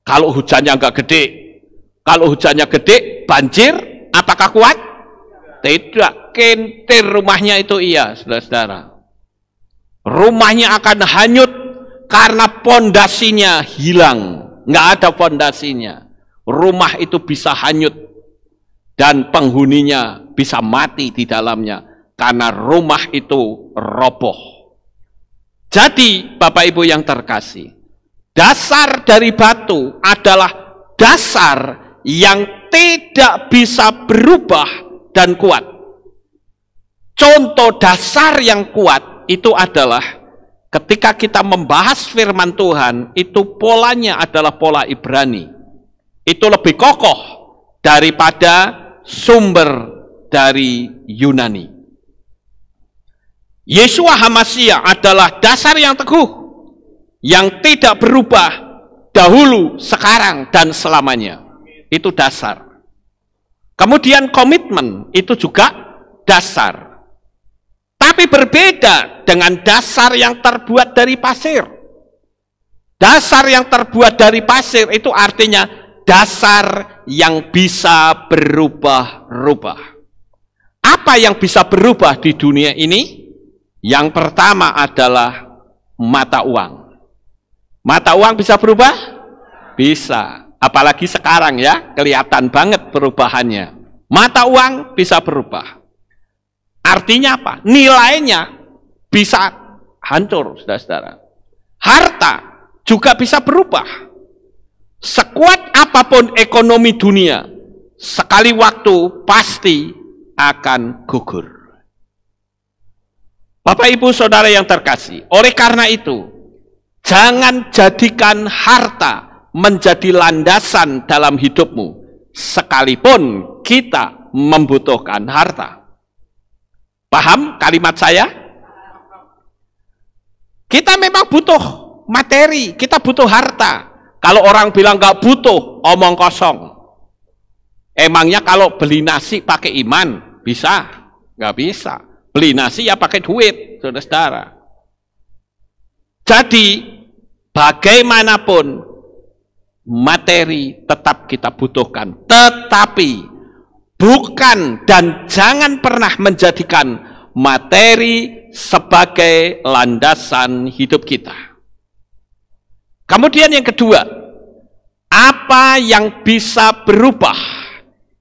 Kalau hujannya enggak gede, kalau hujannya gede, banjir, apakah kuat? Tidak, kentir rumahnya itu iya, saudara-saudara. Rumahnya akan hanyut karena pondasinya hilang, Enggak ada pondasinya. Rumah itu bisa hanyut dan penghuninya bisa mati di dalamnya karena rumah itu roboh. Jadi, Bapak Ibu yang terkasih, dasar dari batu adalah dasar yang tidak bisa berubah dan kuat. Contoh dasar yang kuat itu adalah ketika kita membahas firman Tuhan, itu polanya adalah pola Ibrani. Itu lebih kokoh daripada sumber dari Yunani. Yesua Hamasia adalah dasar yang teguh, yang tidak berubah dahulu, sekarang, dan selamanya. Itu dasar. Kemudian komitmen itu juga dasar. Tapi berbeda dengan dasar yang terbuat dari pasir. Dasar yang terbuat dari pasir itu artinya dasar yang bisa berubah-rubah. Apa yang bisa berubah di dunia ini? Yang pertama adalah mata uang. Mata uang bisa berubah? Bisa. Apalagi sekarang ya, kelihatan banget perubahannya. Mata uang bisa berubah. Artinya apa? Nilainya bisa hancur, saudara-saudara. Harta juga bisa berubah. Sekuat apapun ekonomi dunia, sekali waktu pasti akan gugur. Bapak Ibu Saudara yang terkasih, oleh karena itu, jangan jadikan harta menjadi landasan dalam hidupmu, sekalipun kita membutuhkan harta. Paham kalimat saya? Kita memang butuh materi, kita butuh harta. Kalau orang bilang nggak butuh, omong kosong. Emangnya kalau beli nasi pakai iman, bisa? Nggak bisa. Beli nasi ya pakai duit, saudara-saudara. Jadi, bagaimanapun materi tetap kita butuhkan. Tetapi, bukan dan jangan pernah menjadikan materi sebagai landasan hidup kita. Kemudian yang kedua, apa yang bisa berubah,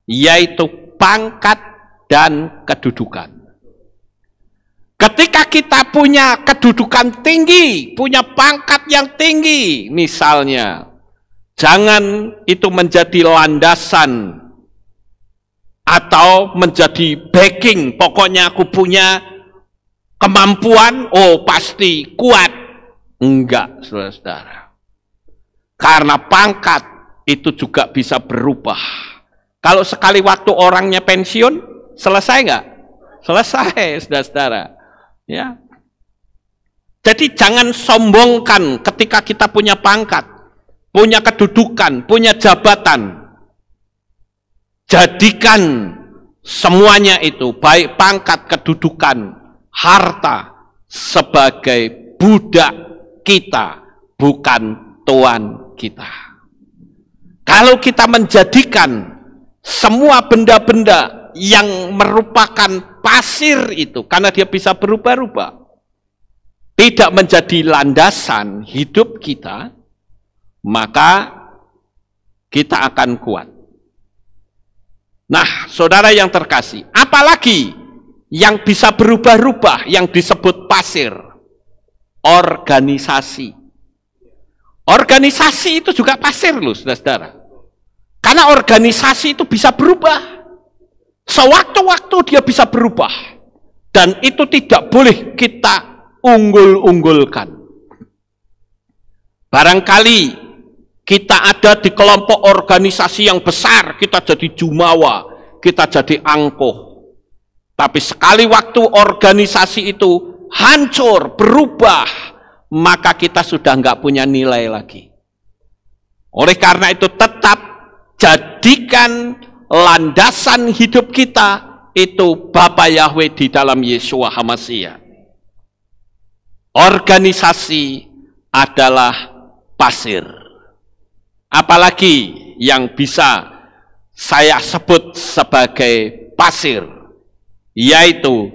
yaitu pangkat dan kedudukan. Ketika kita punya kedudukan tinggi, punya pangkat yang tinggi, misalnya, jangan itu menjadi landasan atau menjadi backing. Pokoknya aku punya kemampuan, oh pasti kuat. Enggak, saudara-saudara. Karena pangkat itu juga bisa berubah. Kalau sekali waktu orangnya pensiun, selesai enggak? Selesai, saudara-saudara. Ya. Jadi jangan sombongkan ketika kita punya pangkat, punya kedudukan, punya jabatan. Jadikan semuanya itu, baik pangkat, kedudukan, harta, sebagai budak kita, bukan tuan kita. Kalau kita menjadikan semua benda-benda yang merupakan pasir itu karena dia bisa berubah-ubah tidak menjadi landasan hidup kita, maka kita akan kuat. Nah, saudara yang terkasih, apalagi yang bisa berubah-ubah yang disebut pasir, organisasi. Organisasi itu juga pasir loh, saudara-saudara. Karena organisasi itu bisa berubah. Sewaktu-waktu dia bisa berubah. Dan itu tidak boleh kita unggul-unggulkan. Barangkali kita ada di kelompok organisasi yang besar, kita jadi jumawa, kita jadi angkuh. Tapi sekali waktu organisasi itu hancur, berubah, maka kita sudah nggak punya nilai lagi. Oleh karena itu tetap jadikan landasan hidup kita itu Bapa Yahweh di dalam Yesua Hamasia. Organisasi adalah pasir. Apalagi yang bisa saya sebut sebagai pasir, yaitu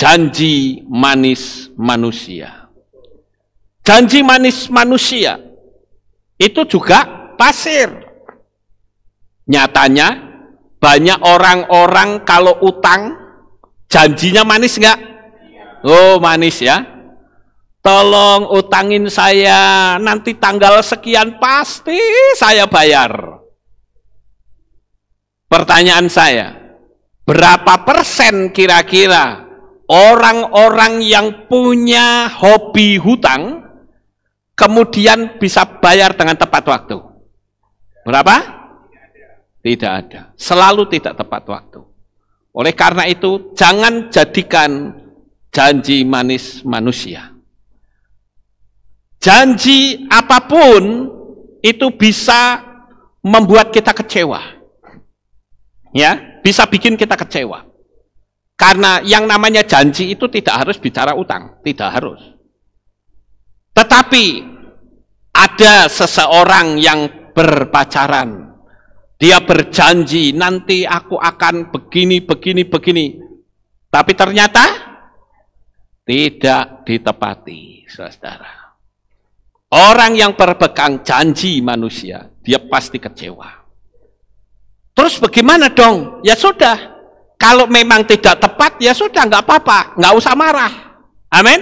janji manis manusia. Janji manis manusia itu juga pasir. Nyatanya banyak orang-orang kalau utang, janjinya manis nggak? Oh, manis ya. Tolong utangin saya, nanti tanggal sekian pasti saya bayar. Pertanyaan saya, berapa persen kira-kira orang-orang yang punya hobi hutang kemudian bisa bayar dengan tepat waktu? Berapa? Tidak ada. Selalu tidak tepat waktu. Oleh karena itu, jangan jadikan janji manis manusia. Janji apapun itu bisa membuat kita kecewa. Ya, bisa bikin kita kecewa. Karena yang namanya janji itu tidak harus bicara utang, tidak harus. Tetapi ada seseorang yang berpacaran dia berjanji nanti aku akan begini, begini, begini. Tapi ternyata tidak ditepati, saudara. Orang yang berpegang janji manusia, dia pasti kecewa. Terus bagaimana dong? Ya sudah, kalau memang tidak tepat, ya sudah, nggak apa-apa, nggak usah marah. Amin.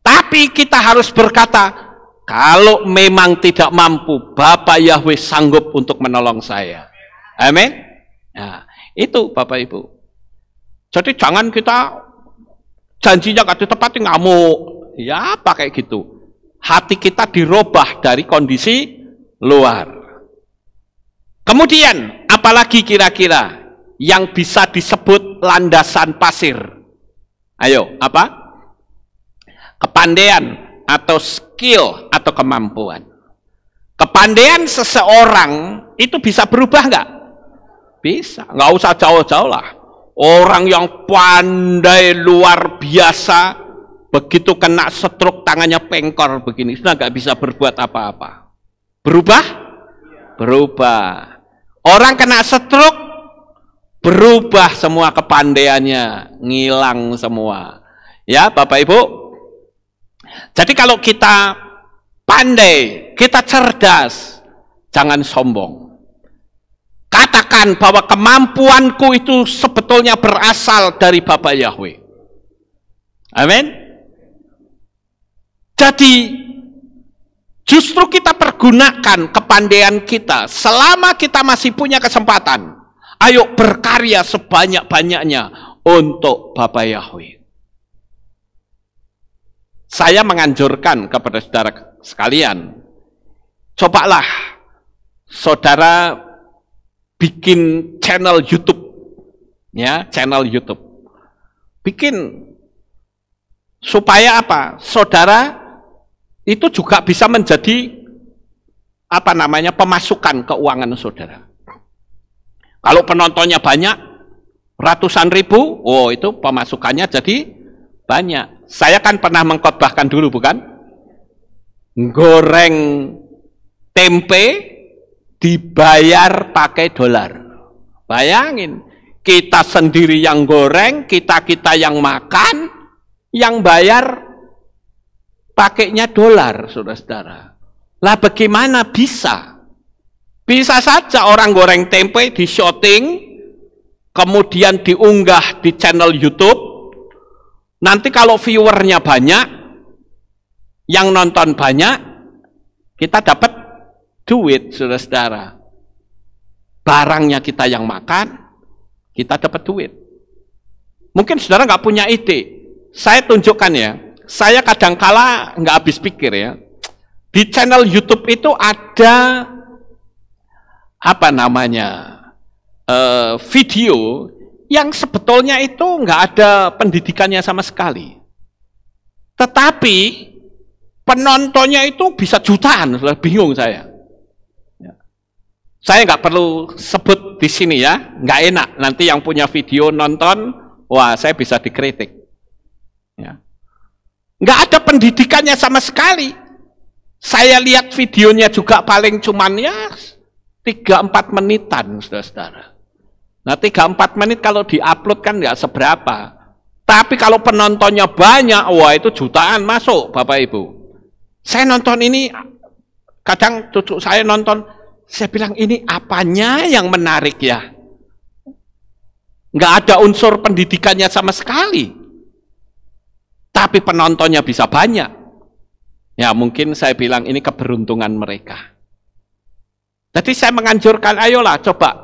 Tapi kita harus berkata, kalau memang tidak mampu, Bapak Yahweh sanggup untuk menolong saya. Amin. Nah, itu Bapak Ibu. Jadi jangan kita janjinya gak ditepati ngamuk. Ya pakai gitu. Hati kita dirobah dari kondisi luar. Kemudian apalagi kira-kira yang bisa disebut landasan pasir? Ayo, apa? Kepandean atau skill atau kemampuan. Kepandaian seseorang itu bisa berubah nggak? Bisa, nggak usah jauh-jauh lah. Orang yang pandai luar biasa, begitu kena setruk tangannya pengkor begini, sudah nggak bisa berbuat apa-apa. Berubah? Berubah. Orang kena setruk, berubah semua kepandaiannya, ngilang semua. Ya, Bapak Ibu, jadi kalau kita pandai, kita cerdas, jangan sombong. Katakan bahwa kemampuanku itu sebetulnya berasal dari Bapa Yahweh. Amin. Jadi justru kita pergunakan kepandaian kita selama kita masih punya kesempatan. Ayo berkarya sebanyak-banyaknya untuk Bapa Yahweh. Saya menganjurkan kepada saudara sekalian, cobalah saudara bikin channel YouTube, ya channel YouTube, bikin supaya apa? Saudara itu juga bisa menjadi apa namanya pemasukan keuangan saudara. Kalau penontonnya banyak, ratusan ribu, oh itu pemasukannya jadi banyak. Saya kan pernah mengkotbahkan dulu, bukan? Goreng tempe dibayar pakai dolar. Bayangin, kita sendiri yang goreng, kita-kita yang makan, yang bayar pakainya dolar, saudara-saudara. Lah bagaimana bisa? Bisa saja orang goreng tempe di shooting, kemudian diunggah di channel YouTube, Nanti kalau viewernya banyak, yang nonton banyak, kita dapat duit, saudara-saudara. Barangnya kita yang makan, kita dapat duit. Mungkin saudara nggak punya ide. Saya tunjukkan ya, saya kadang-kala nggak habis pikir ya. Di channel YouTube itu ada apa namanya uh, video yang sebetulnya itu nggak ada pendidikannya sama sekali. Tetapi penontonnya itu bisa jutaan, sudah bingung saya. Ya. Saya nggak perlu sebut di sini ya, nggak enak. Nanti yang punya video nonton, wah saya bisa dikritik. Ya. Nggak ada pendidikannya sama sekali. Saya lihat videonya juga paling cuman ya 3-4 menitan, saudara-saudara. Nah, 3-4 menit kalau diupload kan nggak seberapa. Tapi kalau penontonnya banyak, wah itu jutaan masuk, Bapak Ibu. Saya nonton ini, kadang cucu saya nonton, saya bilang ini apanya yang menarik ya? Nggak ada unsur pendidikannya sama sekali. Tapi penontonnya bisa banyak. Ya mungkin saya bilang ini keberuntungan mereka. Jadi saya menganjurkan, ayolah coba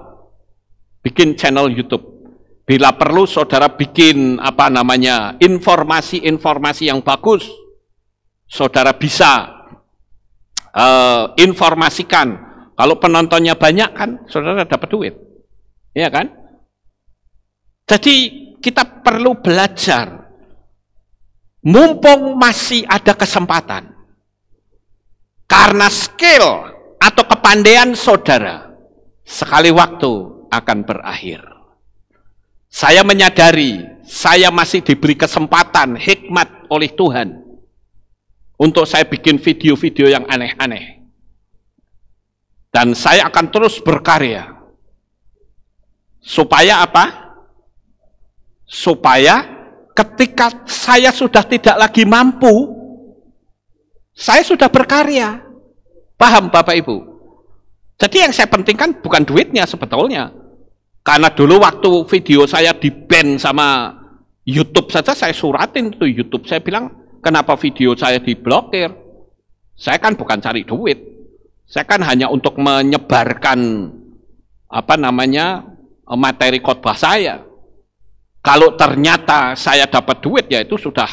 bikin channel YouTube. Bila perlu saudara bikin apa namanya informasi-informasi yang bagus, saudara bisa uh, informasikan. Kalau penontonnya banyak kan, saudara dapat duit, ya kan? Jadi kita perlu belajar. Mumpung masih ada kesempatan. Karena skill atau kepandaian saudara, sekali waktu akan berakhir. Saya menyadari saya masih diberi kesempatan hikmat oleh Tuhan untuk saya bikin video-video yang aneh-aneh. Dan saya akan terus berkarya. Supaya apa? Supaya ketika saya sudah tidak lagi mampu, saya sudah berkarya. Paham Bapak Ibu? Jadi yang saya pentingkan bukan duitnya sebetulnya. Karena dulu waktu video saya di ban sama YouTube saja saya suratin tuh YouTube. Saya bilang, kenapa video saya diblokir? Saya kan bukan cari duit. Saya kan hanya untuk menyebarkan apa namanya eh, materi khotbah saya. Kalau ternyata saya dapat duit ya itu sudah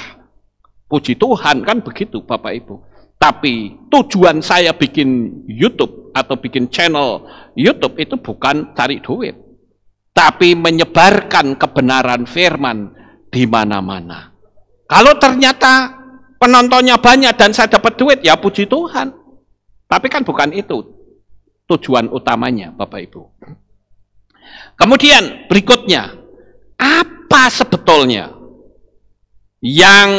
puji Tuhan kan begitu Bapak Ibu. Tapi tujuan saya bikin YouTube atau bikin channel YouTube itu bukan cari duit, tapi menyebarkan kebenaran firman di mana-mana. Kalau ternyata penontonnya banyak dan saya dapat duit, ya puji Tuhan. Tapi kan bukan itu tujuan utamanya, Bapak Ibu. Kemudian berikutnya, apa sebetulnya yang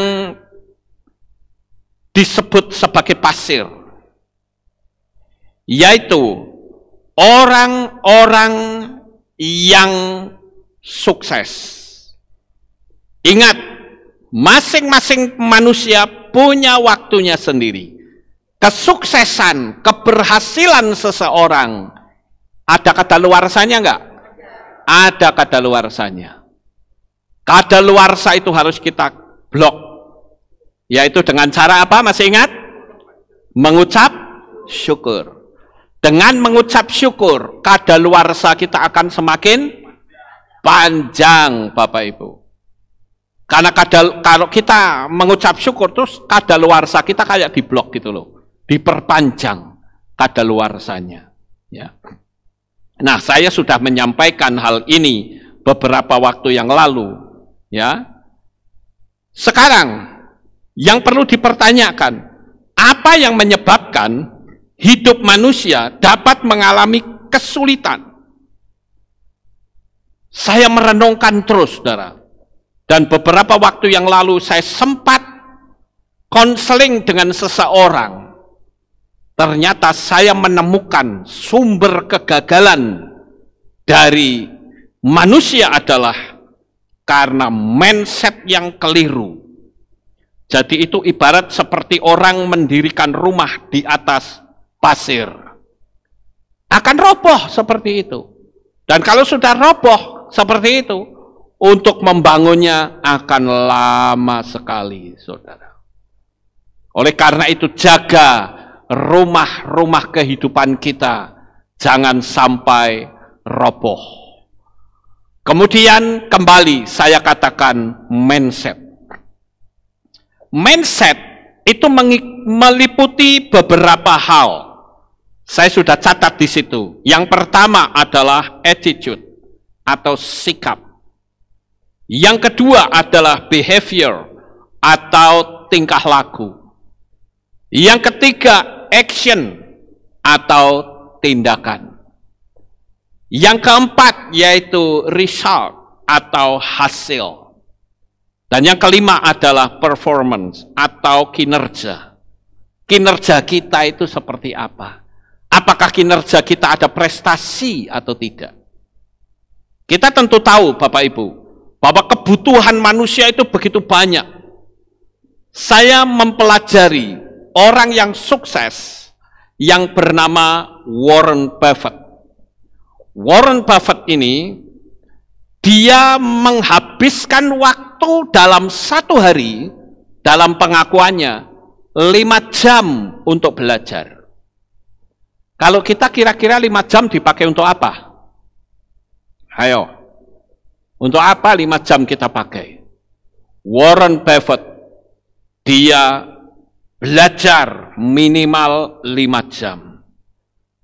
disebut sebagai pasir? yaitu orang-orang yang sukses. Ingat, masing-masing manusia punya waktunya sendiri. Kesuksesan, keberhasilan seseorang, ada kata luarsanya enggak? Ada kata luarsanya. Kata luarsa itu harus kita blok. Yaitu dengan cara apa? Masih ingat? Mengucap syukur. Dengan mengucap syukur, kadaluarsa kita akan semakin panjang, Bapak Ibu. Karena kadal, kalau kita mengucap syukur terus kadaluarsa kita kayak diblok gitu loh, diperpanjang kadaluarsanya. Ya. Nah, saya sudah menyampaikan hal ini beberapa waktu yang lalu. Ya, sekarang yang perlu dipertanyakan apa yang menyebabkan hidup manusia dapat mengalami kesulitan. Saya merenungkan terus, saudara. Dan beberapa waktu yang lalu saya sempat konseling dengan seseorang. Ternyata saya menemukan sumber kegagalan dari manusia adalah karena mindset yang keliru. Jadi itu ibarat seperti orang mendirikan rumah di atas pasir. Akan roboh seperti itu. Dan kalau sudah roboh seperti itu, untuk membangunnya akan lama sekali, saudara. Oleh karena itu jaga rumah-rumah kehidupan kita, jangan sampai roboh. Kemudian kembali saya katakan mindset. Mindset itu meliputi beberapa hal. Saya sudah catat di situ. Yang pertama adalah attitude atau sikap. Yang kedua adalah behavior atau tingkah laku. Yang ketiga action atau tindakan. Yang keempat yaitu result atau hasil. Dan yang kelima adalah performance atau kinerja. Kinerja kita itu seperti apa? Apakah kinerja kita ada prestasi atau tidak? Kita tentu tahu, Bapak Ibu, bahwa kebutuhan manusia itu begitu banyak. Saya mempelajari orang yang sukses yang bernama Warren Buffett. Warren Buffett ini dia menghabiskan waktu dalam satu hari dalam pengakuannya lima jam untuk belajar. Kalau kita kira-kira lima jam dipakai untuk apa? Ayo. Untuk apa lima jam kita pakai? Warren Buffett, dia belajar minimal lima jam.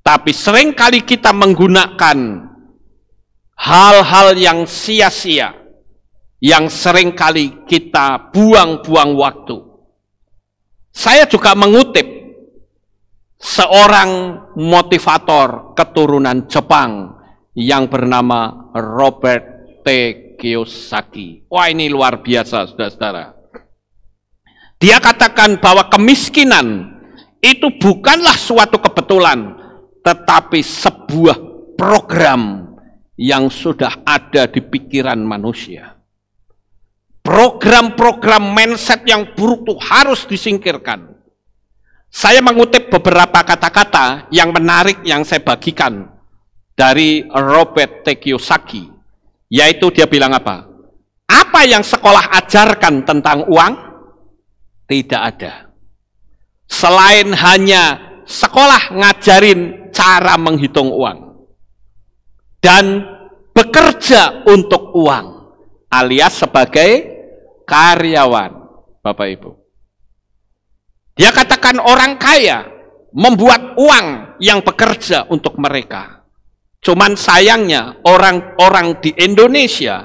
Tapi seringkali kita menggunakan hal-hal yang sia-sia, yang seringkali kita buang-buang waktu. Saya juga mengutip seorang motivator keturunan Jepang yang bernama Robert T. Kiyosaki. Wah ini luar biasa saudara-saudara. Dia katakan bahwa kemiskinan itu bukanlah suatu kebetulan, tetapi sebuah program yang sudah ada di pikiran manusia. Program-program mindset yang buruk itu harus disingkirkan saya mengutip beberapa kata-kata yang menarik yang saya bagikan dari Robert T. Kiyosaki, yaitu dia bilang apa? Apa yang sekolah ajarkan tentang uang? Tidak ada. Selain hanya sekolah ngajarin cara menghitung uang. Dan bekerja untuk uang alias sebagai karyawan Bapak Ibu. Dia katakan orang kaya membuat uang yang bekerja untuk mereka. Cuman sayangnya orang-orang di Indonesia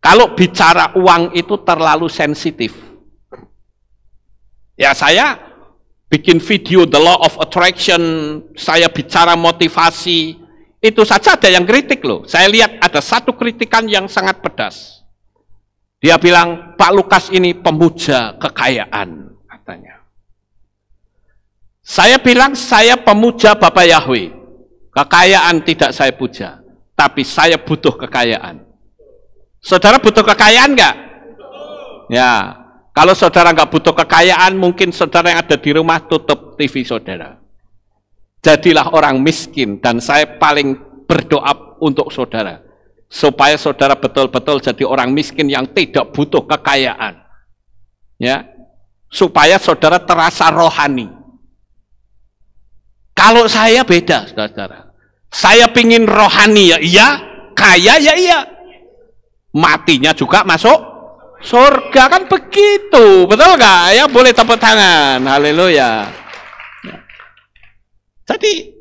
kalau bicara uang itu terlalu sensitif. Ya saya bikin video The Law of Attraction, saya bicara motivasi, itu saja ada yang kritik loh. Saya lihat ada satu kritikan yang sangat pedas. Dia bilang, Pak Lukas ini pemuja kekayaan, katanya. Saya bilang saya pemuja Bapak Yahweh. Kekayaan tidak saya puja, tapi saya butuh kekayaan. Saudara butuh kekayaan enggak? Ya. Kalau saudara enggak butuh kekayaan, mungkin saudara yang ada di rumah tutup TV saudara. Jadilah orang miskin dan saya paling berdoa untuk saudara supaya saudara betul-betul jadi orang miskin yang tidak butuh kekayaan. Ya. Supaya saudara terasa rohani. Kalau saya beda, saudara-saudara. Saya pingin rohani ya iya, kaya ya iya. Matinya juga masuk surga kan begitu, betul nggak? Ya boleh tepuk tangan, haleluya. Ya. Jadi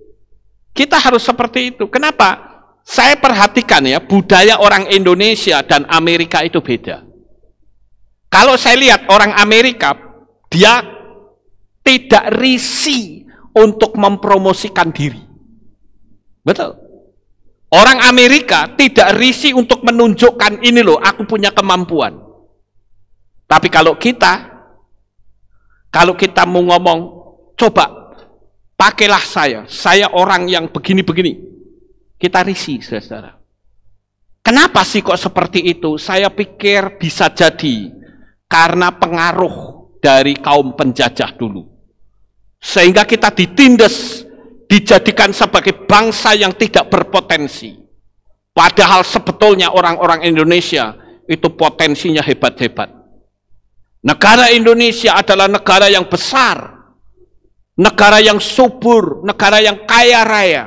kita harus seperti itu. Kenapa? Saya perhatikan ya budaya orang Indonesia dan Amerika itu beda. Kalau saya lihat orang Amerika, dia tidak risi untuk mempromosikan diri. Betul. Orang Amerika tidak risih untuk menunjukkan ini loh, aku punya kemampuan. Tapi kalau kita, kalau kita mau ngomong, coba pakailah saya, saya orang yang begini-begini. Kita risih, saudara-saudara. Kenapa sih kok seperti itu? Saya pikir bisa jadi karena pengaruh dari kaum penjajah dulu. Sehingga kita ditindas, dijadikan sebagai bangsa yang tidak berpotensi. Padahal sebetulnya orang-orang Indonesia itu potensinya hebat-hebat. Negara Indonesia adalah negara yang besar, negara yang subur, negara yang kaya raya.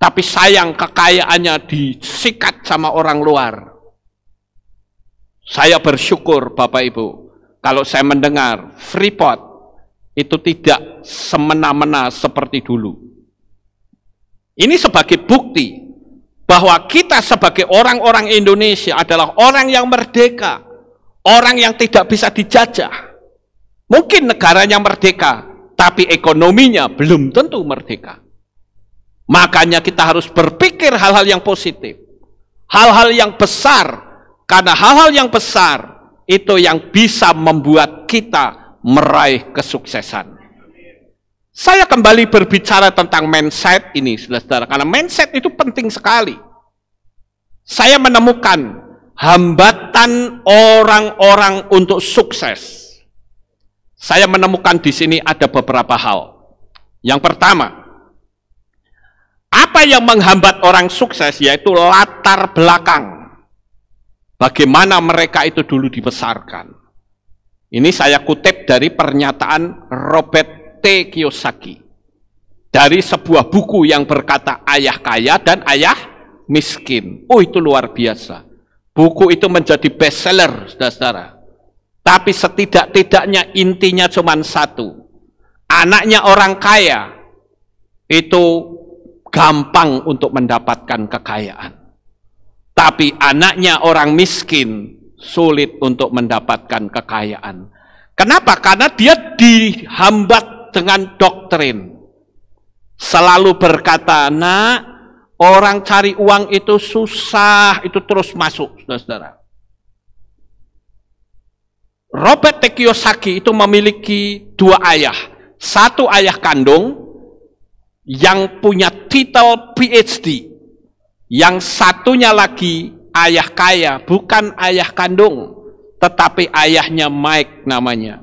Tapi sayang kekayaannya disikat sama orang luar. Saya bersyukur Bapak Ibu, kalau saya mendengar Freeport itu tidak semena-mena seperti dulu. Ini sebagai bukti bahwa kita sebagai orang-orang Indonesia adalah orang yang merdeka, orang yang tidak bisa dijajah. Mungkin negaranya merdeka, tapi ekonominya belum tentu merdeka. Makanya kita harus berpikir hal-hal yang positif. Hal-hal yang besar, karena hal-hal yang besar itu yang bisa membuat kita meraih kesuksesan. Saya kembali berbicara tentang mindset ini, saudara-saudara, karena mindset itu penting sekali. Saya menemukan hambatan orang-orang untuk sukses. Saya menemukan di sini ada beberapa hal. Yang pertama, apa yang menghambat orang sukses yaitu latar belakang. Bagaimana mereka itu dulu dibesarkan. Ini saya kutip dari pernyataan Robert T. Kiyosaki. Dari sebuah buku yang berkata ayah kaya dan ayah miskin. Oh itu luar biasa. Buku itu menjadi bestseller, saudara-saudara. Tapi setidak-tidaknya intinya cuma satu. Anaknya orang kaya itu gampang untuk mendapatkan kekayaan. Tapi anaknya orang miskin sulit untuk mendapatkan kekayaan. Kenapa? Karena dia dihambat dengan doktrin. Selalu berkata, nak, orang cari uang itu susah, itu terus masuk, saudara-saudara. Robert T. Kiyosaki itu memiliki dua ayah. Satu ayah kandung yang punya titel PhD. Yang satunya lagi ayah kaya, bukan ayah kandung, tetapi ayahnya Mike namanya,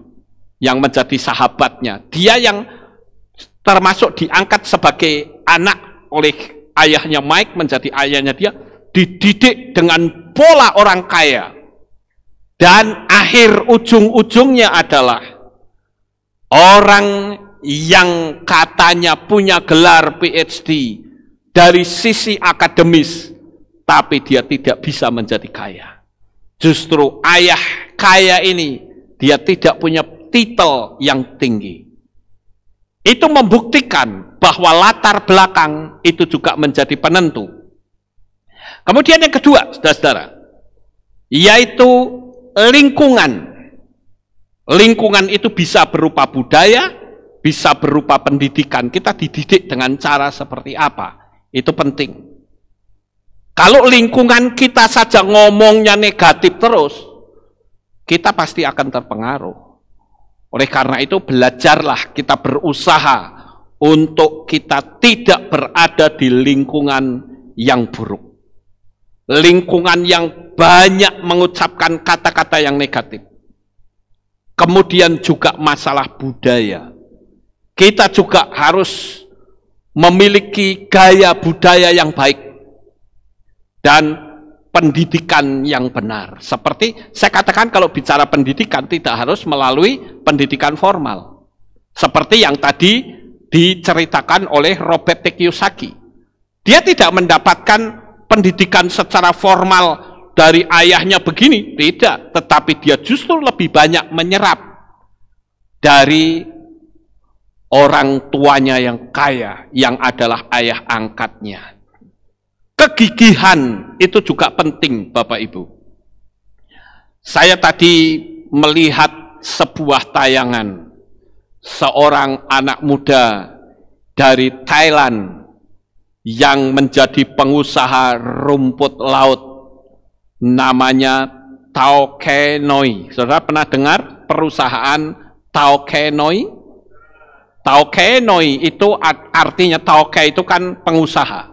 yang menjadi sahabatnya. Dia yang termasuk diangkat sebagai anak oleh ayahnya Mike menjadi ayahnya dia, dididik dengan pola orang kaya. Dan akhir ujung-ujungnya adalah orang yang katanya punya gelar PhD dari sisi akademis, tapi dia tidak bisa menjadi kaya. Justru ayah kaya ini dia tidak punya titel yang tinggi. Itu membuktikan bahwa latar belakang itu juga menjadi penentu. Kemudian yang kedua, saudara-saudara, yaitu lingkungan. Lingkungan itu bisa berupa budaya, bisa berupa pendidikan. Kita dididik dengan cara seperti apa. Itu penting. Kalau lingkungan kita saja ngomongnya negatif terus, kita pasti akan terpengaruh. Oleh karena itu belajarlah kita berusaha untuk kita tidak berada di lingkungan yang buruk. Lingkungan yang banyak mengucapkan kata-kata yang negatif. Kemudian juga masalah budaya. Kita juga harus memiliki gaya budaya yang baik dan pendidikan yang benar. Seperti saya katakan kalau bicara pendidikan tidak harus melalui pendidikan formal. Seperti yang tadi diceritakan oleh Robert T. Kiyosaki. Dia tidak mendapatkan pendidikan secara formal dari ayahnya begini, tidak, tetapi dia justru lebih banyak menyerap dari orang tuanya yang kaya, yang adalah ayah angkatnya kegigihan itu juga penting Bapak Ibu. Saya tadi melihat sebuah tayangan seorang anak muda dari Thailand yang menjadi pengusaha rumput laut namanya Tao Kenoi. Saudara pernah dengar perusahaan Tao Kenoi? Tao Kenoi itu artinya Tao Ke itu kan pengusaha.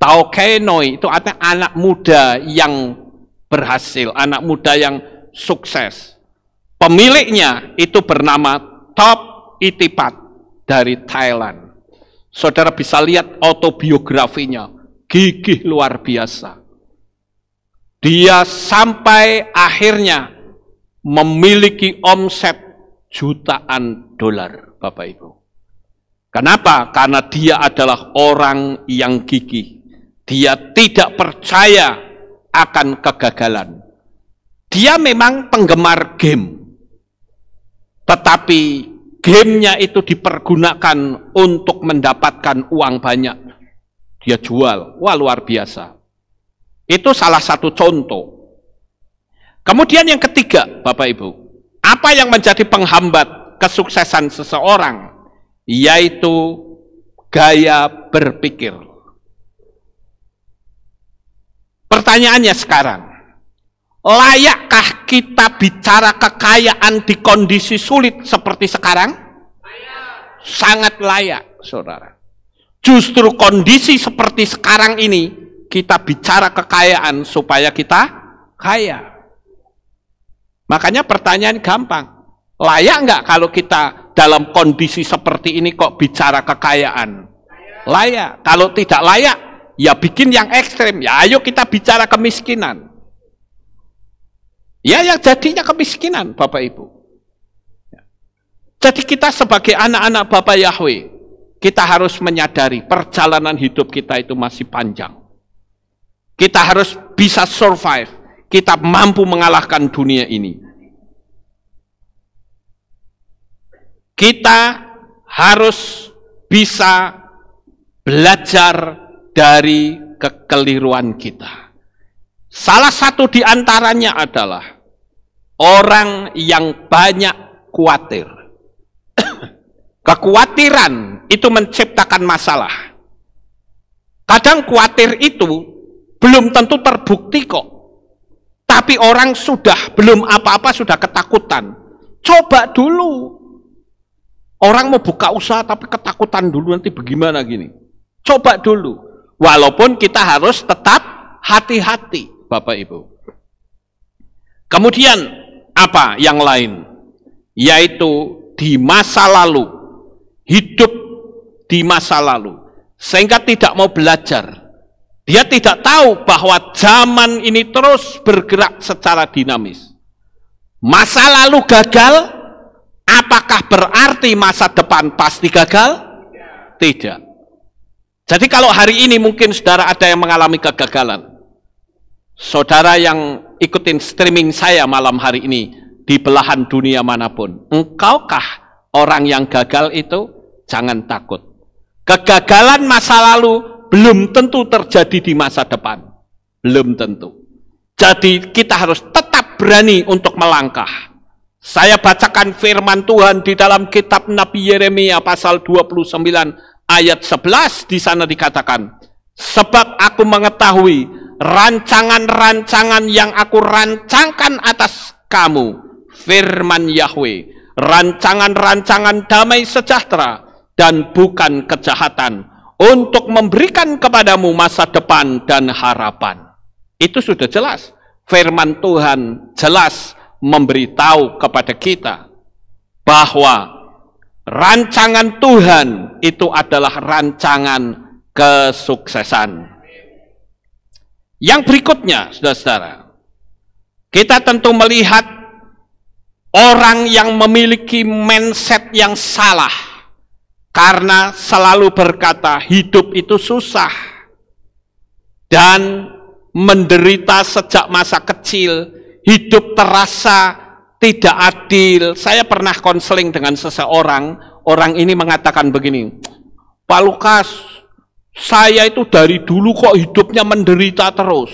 Taukenoi itu artinya anak muda yang berhasil, anak muda yang sukses. Pemiliknya itu bernama Top Itipat dari Thailand. Saudara bisa lihat autobiografinya, gigih luar biasa. Dia sampai akhirnya memiliki omset jutaan dolar, Bapak Ibu. Kenapa? Karena dia adalah orang yang gigih. Dia tidak percaya akan kegagalan. Dia memang penggemar game. Tetapi gamenya itu dipergunakan untuk mendapatkan uang banyak. Dia jual. Wah luar biasa. Itu salah satu contoh. Kemudian yang ketiga, Bapak Ibu. Apa yang menjadi penghambat kesuksesan seseorang? Yaitu gaya berpikir. Pertanyaannya sekarang, layakkah kita bicara kekayaan di kondisi sulit seperti sekarang? Sangat layak, saudara. Justru kondisi seperti sekarang ini, kita bicara kekayaan supaya kita kaya. Makanya pertanyaan gampang. Layak nggak kalau kita dalam kondisi seperti ini kok bicara kekayaan? Layak. Kalau tidak layak, ya bikin yang ekstrim. Ya ayo kita bicara kemiskinan. Ya yang jadinya kemiskinan Bapak Ibu. Ya. Jadi kita sebagai anak-anak Bapak Yahweh, kita harus menyadari perjalanan hidup kita itu masih panjang. Kita harus bisa survive. Kita mampu mengalahkan dunia ini. Kita harus bisa belajar dari kekeliruan kita. Salah satu di antaranya adalah orang yang banyak khawatir. [coughs] Kekhawatiran itu menciptakan masalah. Kadang khawatir itu belum tentu terbukti kok. Tapi orang sudah belum apa-apa sudah ketakutan. Coba dulu. Orang mau buka usaha tapi ketakutan dulu nanti bagaimana gini. Coba dulu. Walaupun kita harus tetap hati-hati, Bapak Ibu. Kemudian apa yang lain? Yaitu di masa lalu, hidup di masa lalu, sehingga tidak mau belajar. Dia tidak tahu bahwa zaman ini terus bergerak secara dinamis. Masa lalu gagal, apakah berarti masa depan pasti gagal? Tidak. Jadi kalau hari ini mungkin saudara ada yang mengalami kegagalan. Saudara yang ikutin streaming saya malam hari ini di belahan dunia manapun. Engkaukah orang yang gagal itu? Jangan takut. Kegagalan masa lalu belum tentu terjadi di masa depan. Belum tentu. Jadi kita harus tetap berani untuk melangkah. Saya bacakan firman Tuhan di dalam kitab Nabi Yeremia pasal 29 ayat 11 di sana dikatakan, sebab aku mengetahui rancangan-rancangan yang aku rancangkan atas kamu, firman Yahweh, rancangan-rancangan damai sejahtera dan bukan kejahatan untuk memberikan kepadamu masa depan dan harapan. Itu sudah jelas. Firman Tuhan jelas memberitahu kepada kita bahwa rancangan Tuhan itu adalah rancangan kesuksesan. Yang berikutnya, saudara-saudara, kita tentu melihat orang yang memiliki mindset yang salah karena selalu berkata hidup itu susah dan menderita sejak masa kecil, hidup terasa tidak adil. Saya pernah konseling dengan seseorang, orang ini mengatakan begini, Pak Lukas, saya itu dari dulu kok hidupnya menderita terus.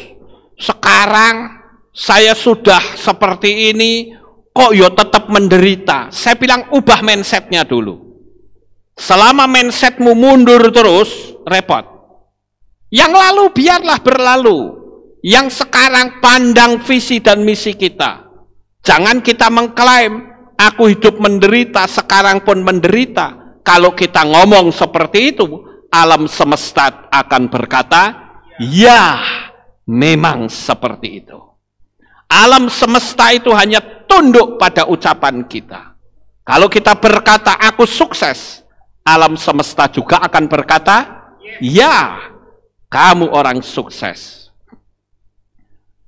Sekarang saya sudah seperti ini, kok yo ya tetap menderita. Saya bilang ubah mindsetnya dulu. Selama mindsetmu mundur terus, repot. Yang lalu biarlah berlalu. Yang sekarang pandang visi dan misi kita. Jangan kita mengklaim, aku hidup menderita, sekarang pun menderita. Kalau kita ngomong seperti itu, alam semesta akan berkata, ya, memang seperti itu. Alam semesta itu hanya tunduk pada ucapan kita. Kalau kita berkata, aku sukses, alam semesta juga akan berkata, ya, kamu orang sukses.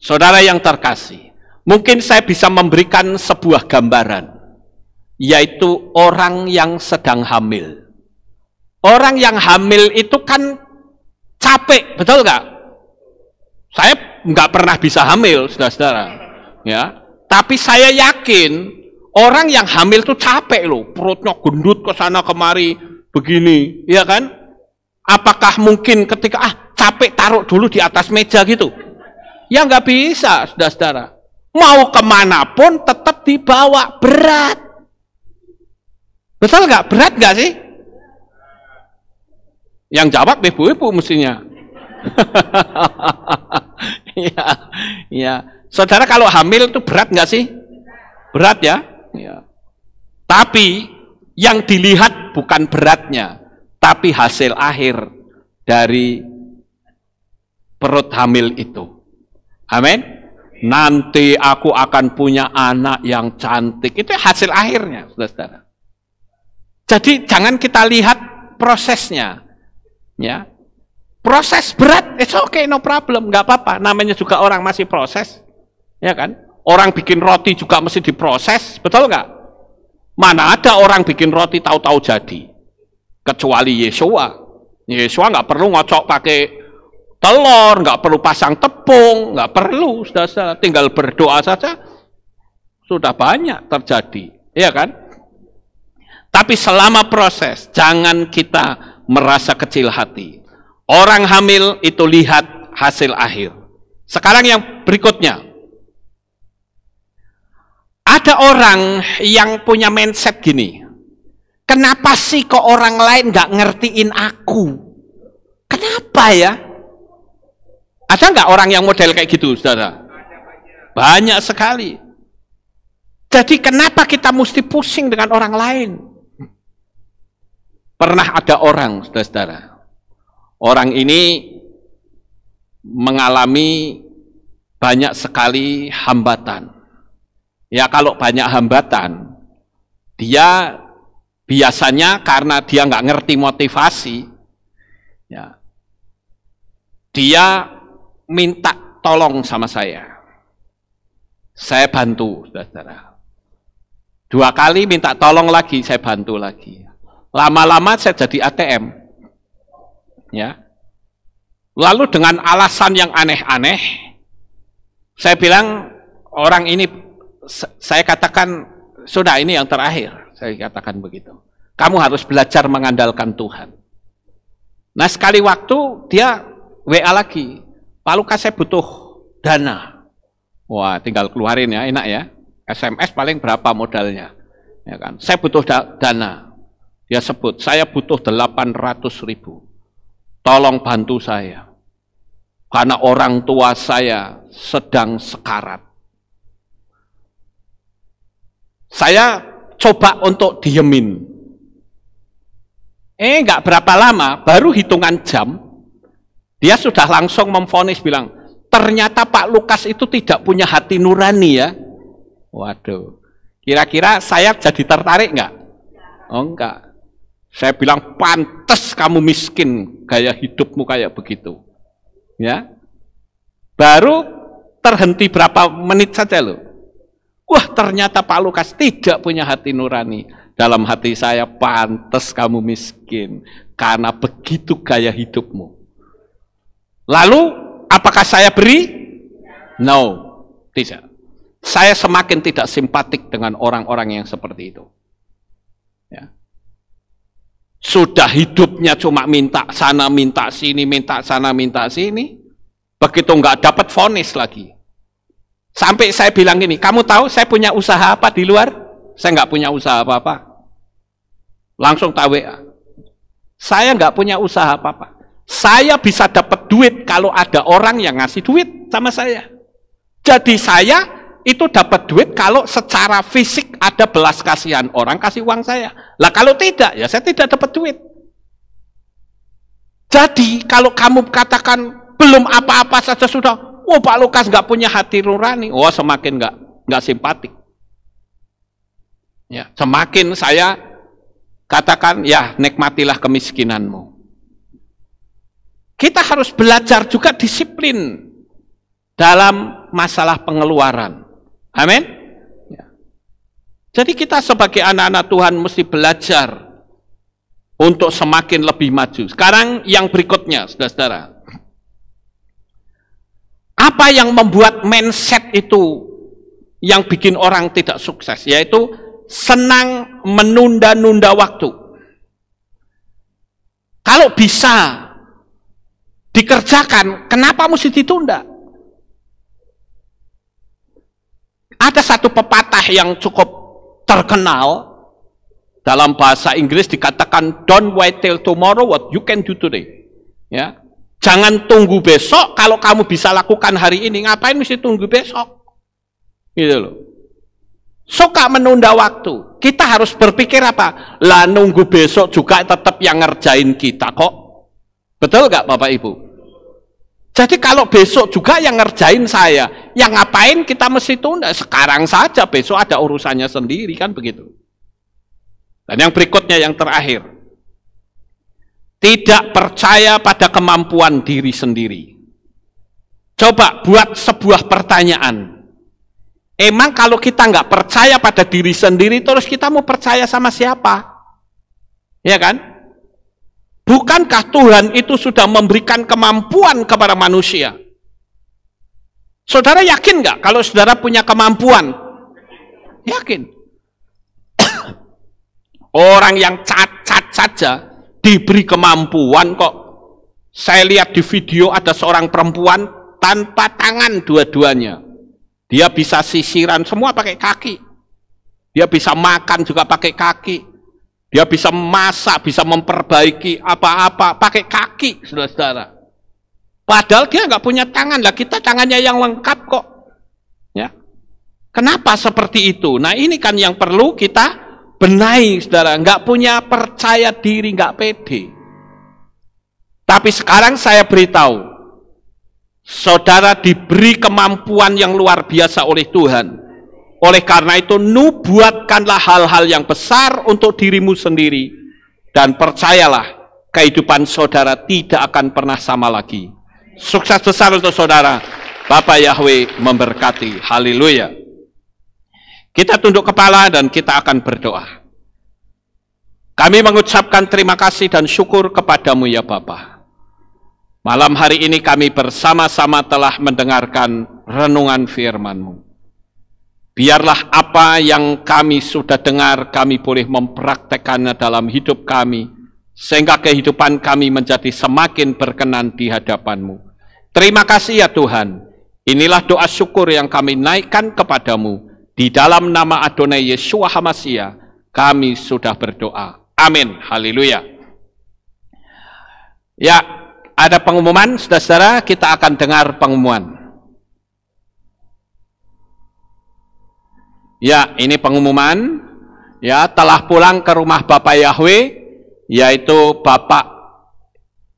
Saudara yang terkasih, Mungkin saya bisa memberikan sebuah gambaran, yaitu orang yang sedang hamil. Orang yang hamil itu kan capek, betul nggak? Saya nggak pernah bisa hamil, saudara-saudara. Ya, tapi saya yakin orang yang hamil itu capek loh, perutnya gundut ke sana kemari, begini, ya kan? Apakah mungkin ketika ah capek taruh dulu di atas meja gitu? Ya nggak bisa, saudara-saudara. Mau kemana pun tetap dibawa berat. Betul nggak? Berat nggak sih? Yang jawab ibu-ibu mestinya. [laughs] Ya, ya. Saudara kalau hamil itu berat nggak sih? Berat ya? ya. Tapi yang dilihat bukan beratnya, tapi hasil akhir dari perut hamil itu. Amin. Nanti aku akan punya anak yang cantik. Itu hasil akhirnya, saudara-saudara. Jadi jangan kita lihat prosesnya. Ya. Proses berat, it's okay, no problem, nggak apa-apa. Namanya juga orang masih proses, ya kan? Orang bikin roti juga mesti diproses, betul nggak? Mana ada orang bikin roti tahu-tahu jadi? Kecuali Yesua. Yesua nggak perlu ngocok pakai telur, nggak perlu pasang tepung, nggak perlu, sudah-sudah Tinggal berdoa saja, sudah banyak terjadi. ya kan? Tapi selama proses, jangan kita merasa kecil hati. Orang hamil itu lihat hasil akhir. Sekarang yang berikutnya. Ada orang yang punya mindset gini. Kenapa sih kok orang lain nggak ngertiin aku? Kenapa ya? Ada nggak orang yang model kayak gitu, saudara? Banyak sekali. Jadi kenapa kita mesti pusing dengan orang lain? Pernah ada orang, saudara-saudara. Orang ini mengalami banyak sekali hambatan. Ya kalau banyak hambatan, dia biasanya karena dia nggak ngerti motivasi, ya, dia minta tolong sama saya. Saya bantu, saudara. Dua kali minta tolong lagi, saya bantu lagi. Lama-lama saya jadi ATM. Ya. Lalu dengan alasan yang aneh-aneh, saya bilang orang ini saya katakan sudah ini yang terakhir. Saya katakan begitu. Kamu harus belajar mengandalkan Tuhan. Nah sekali waktu dia WA lagi. Pak Lukas saya butuh dana. Wah, tinggal keluarin ya, enak ya. SMS paling berapa modalnya? Ya kan? Saya butuh da dana. Dia sebut, saya butuh 800 ribu. Tolong bantu saya. Karena orang tua saya sedang sekarat. Saya coba untuk diemin. Eh, nggak berapa lama, baru hitungan jam, dia sudah langsung memfonis bilang, ternyata Pak Lukas itu tidak punya hati nurani ya. Waduh, kira-kira saya jadi tertarik nggak? Oh enggak. Saya bilang, pantas kamu miskin, gaya hidupmu kayak begitu. Ya, Baru terhenti berapa menit saja loh. Wah ternyata Pak Lukas tidak punya hati nurani. Dalam hati saya pantas kamu miskin. Karena begitu gaya hidupmu. Lalu, apakah saya beri? No, tidak. Saya semakin tidak simpatik dengan orang-orang yang seperti itu. Ya. Sudah hidupnya cuma minta sana, minta sini, minta sana, minta sini. Begitu nggak dapat vonis lagi. Sampai saya bilang gini, kamu tahu saya punya usaha apa di luar? Saya nggak punya usaha apa-apa. Langsung tahu WA. Saya nggak punya usaha apa-apa. Saya bisa dapat duit kalau ada orang yang ngasih duit sama saya. Jadi saya itu dapat duit kalau secara fisik ada belas kasihan orang kasih uang saya. Lah kalau tidak ya saya tidak dapat duit. Jadi kalau kamu katakan belum apa-apa saja sudah, oh, Pak Lukas nggak punya hati nurani, wah oh, semakin nggak nggak simpatik. Ya, semakin saya katakan ya nikmatilah kemiskinanmu. Kita harus belajar juga disiplin dalam masalah pengeluaran. Amin. Ya. Jadi kita sebagai anak-anak Tuhan mesti belajar untuk semakin lebih maju. Sekarang yang berikutnya, saudara-saudara. Apa yang membuat mindset itu yang bikin orang tidak sukses? Yaitu senang menunda-nunda waktu. Kalau bisa dikerjakan, kenapa mesti ditunda? Ada satu pepatah yang cukup terkenal dalam bahasa Inggris dikatakan don't wait till tomorrow what you can do today. Ya. Jangan tunggu besok kalau kamu bisa lakukan hari ini, ngapain mesti tunggu besok? Gitu loh. Suka menunda waktu. Kita harus berpikir apa? Lah nunggu besok juga tetap yang ngerjain kita kok. Betul nggak Bapak Ibu? Jadi kalau besok juga yang ngerjain saya, yang ngapain kita mesti tunda? Sekarang saja, besok ada urusannya sendiri kan begitu. Dan yang berikutnya yang terakhir. Tidak percaya pada kemampuan diri sendiri. Coba buat sebuah pertanyaan. Emang kalau kita nggak percaya pada diri sendiri, terus kita mau percaya sama siapa? Ya kan? Bukankah Tuhan itu sudah memberikan kemampuan kepada manusia? Saudara yakin nggak kalau saudara punya kemampuan? Yakin. [coughs] Orang yang cacat saja diberi kemampuan kok. Saya lihat di video ada seorang perempuan tanpa tangan dua-duanya. Dia bisa sisiran semua pakai kaki. Dia bisa makan juga pakai kaki. Dia bisa masak, bisa memperbaiki apa-apa pakai kaki, saudara-saudara. Padahal dia nggak punya tangan lah. Kita tangannya yang lengkap kok. Ya. Kenapa seperti itu? Nah ini kan yang perlu kita benahi, saudara. Nggak punya percaya diri, nggak pede. Tapi sekarang saya beritahu, saudara diberi kemampuan yang luar biasa oleh Tuhan oleh karena itu, nubuatkanlah hal-hal yang besar untuk dirimu sendiri. Dan percayalah, kehidupan saudara tidak akan pernah sama lagi. Sukses besar untuk saudara. Bapak Yahweh memberkati. Haleluya. Kita tunduk kepala dan kita akan berdoa. Kami mengucapkan terima kasih dan syukur kepadamu ya Bapa. Malam hari ini kami bersama-sama telah mendengarkan renungan FirmanMu. mu Biarlah apa yang kami sudah dengar, kami boleh mempraktekannya dalam hidup kami, sehingga kehidupan kami menjadi semakin berkenan di hadapanmu. Terima kasih ya Tuhan, inilah doa syukur yang kami naikkan kepadamu. Di dalam nama Adonai Yeshua Hamasya, kami sudah berdoa. Amin. Haleluya. Ya, ada pengumuman, saudara-saudara, kita akan dengar pengumuman. Ya, ini pengumuman. Ya, telah pulang ke rumah Bapak Yahweh, yaitu Bapak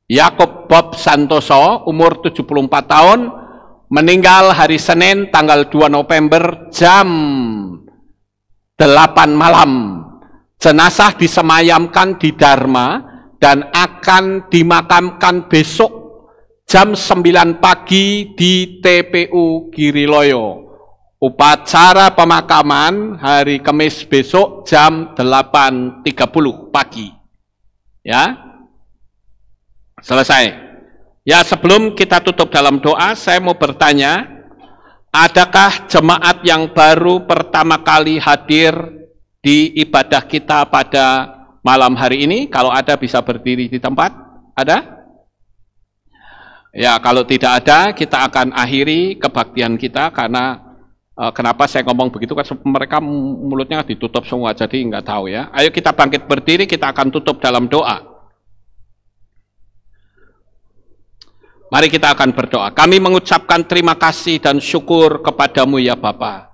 Yakob Bob Santoso, umur 74 tahun, meninggal hari Senin tanggal 2 November jam 8 malam. Jenazah disemayamkan di Dharma dan akan dimakamkan besok jam 9 pagi di TPU Giriloyo upacara pemakaman hari Kamis besok jam 8.30 pagi. Ya. Selesai. Ya, sebelum kita tutup dalam doa, saya mau bertanya, adakah jemaat yang baru pertama kali hadir di ibadah kita pada malam hari ini? Kalau ada bisa berdiri di tempat. Ada? Ya, kalau tidak ada, kita akan akhiri kebaktian kita karena Uh, kenapa saya ngomong begitu? Kan mereka mulutnya ditutup semua, jadi nggak tahu ya. Ayo kita bangkit berdiri, kita akan tutup dalam doa. Mari kita akan berdoa. Kami mengucapkan terima kasih dan syukur kepadamu ya Bapa.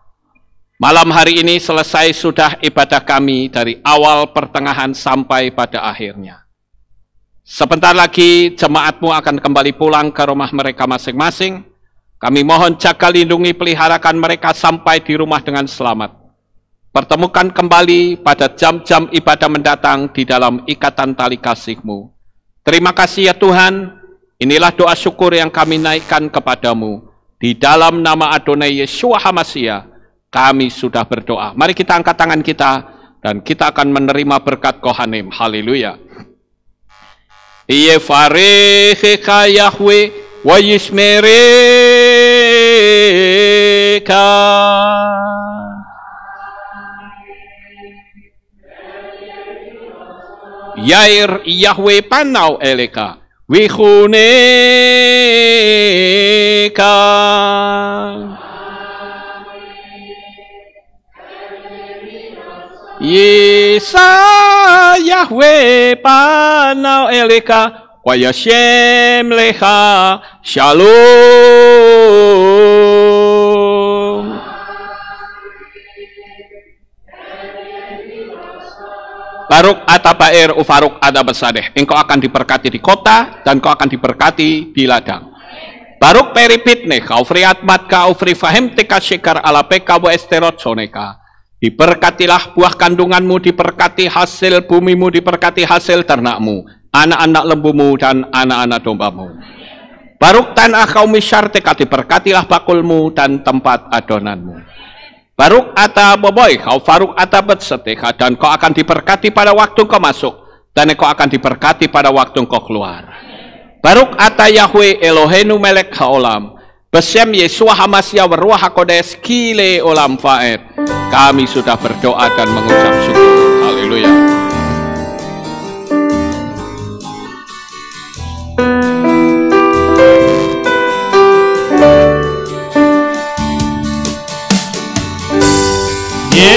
Malam hari ini selesai sudah ibadah kami dari awal pertengahan sampai pada akhirnya. Sebentar lagi jemaatmu akan kembali pulang ke rumah mereka masing-masing. Kami mohon jaga lindungi peliharakan mereka sampai di rumah dengan selamat. Pertemukan kembali pada jam-jam ibadah mendatang di dalam ikatan tali kasih-Mu. Terima kasih ya Tuhan, inilah doa syukur yang kami naikkan kepadamu. Di dalam nama Adonai Yeshua HaMasya, kami sudah berdoa. Mari kita angkat tangan kita, dan kita akan menerima berkat Kohanim. Haleluya. Yahweh, واسم ريك يا يهوه بناو إليك ويخونيك يسا يهوه بناو إليك wa yashem leha shalom. Baruk atabair ufaruk adabasadeh. Engkau akan diberkati di kota dan kau akan diberkati di ladang. Baruk peripit nih, kau free atmat kau free fahim tika ala peka esterot soneka. Diberkatilah buah kandunganmu, diberkati hasil bumimu, diberkati hasil ternakmu anak-anak lembumu dan anak-anak dombamu. Baruk tanah kau misyar kati berkatilah bakulmu dan tempat adonanmu. Baruk ata boboi kau faruk ata betseteka dan kau akan diberkati pada waktu kau masuk dan kau akan diberkati pada waktu kau keluar. Baruk ata Yahweh Elohenu melek haolam. Besem Yesua Hamasya Waruah Hakodes Kile Olam Faed. Kami sudah berdoa dan mengucap syukur. Haleluya.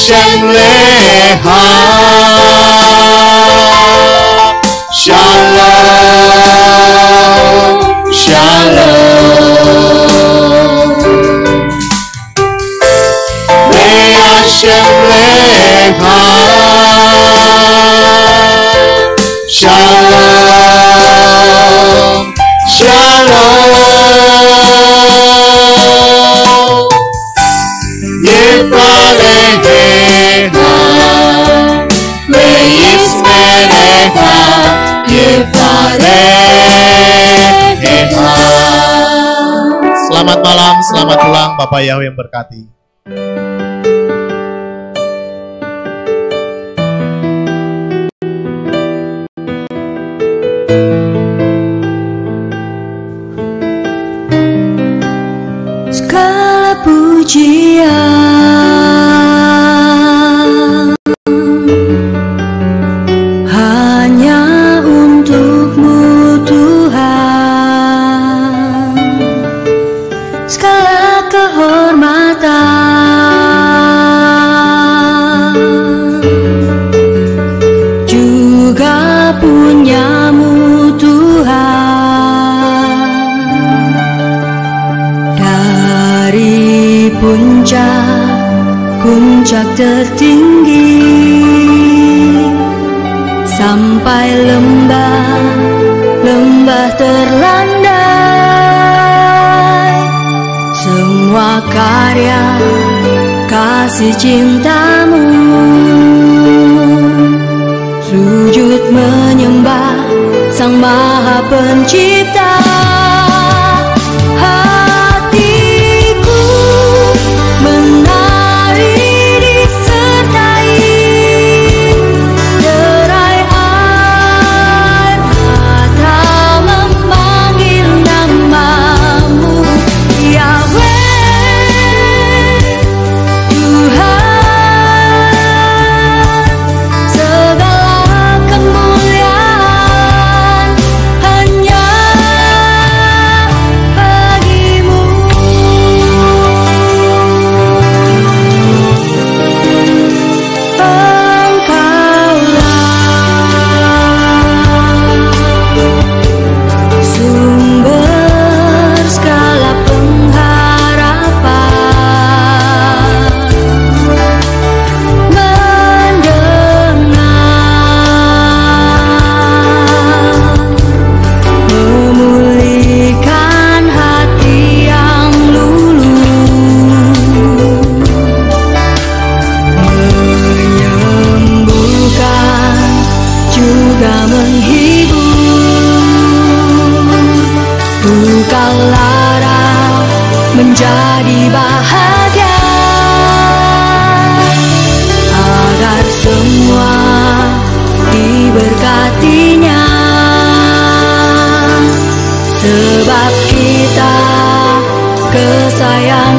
Shemlecha Shalom Shalom Shemlecha Shalom Bapak Yahweh yang berkati. cintamu Sujud menyembah Sang Maha Pencipta menjadi bahagia agar semua diberkatinya sebab kita kesayangan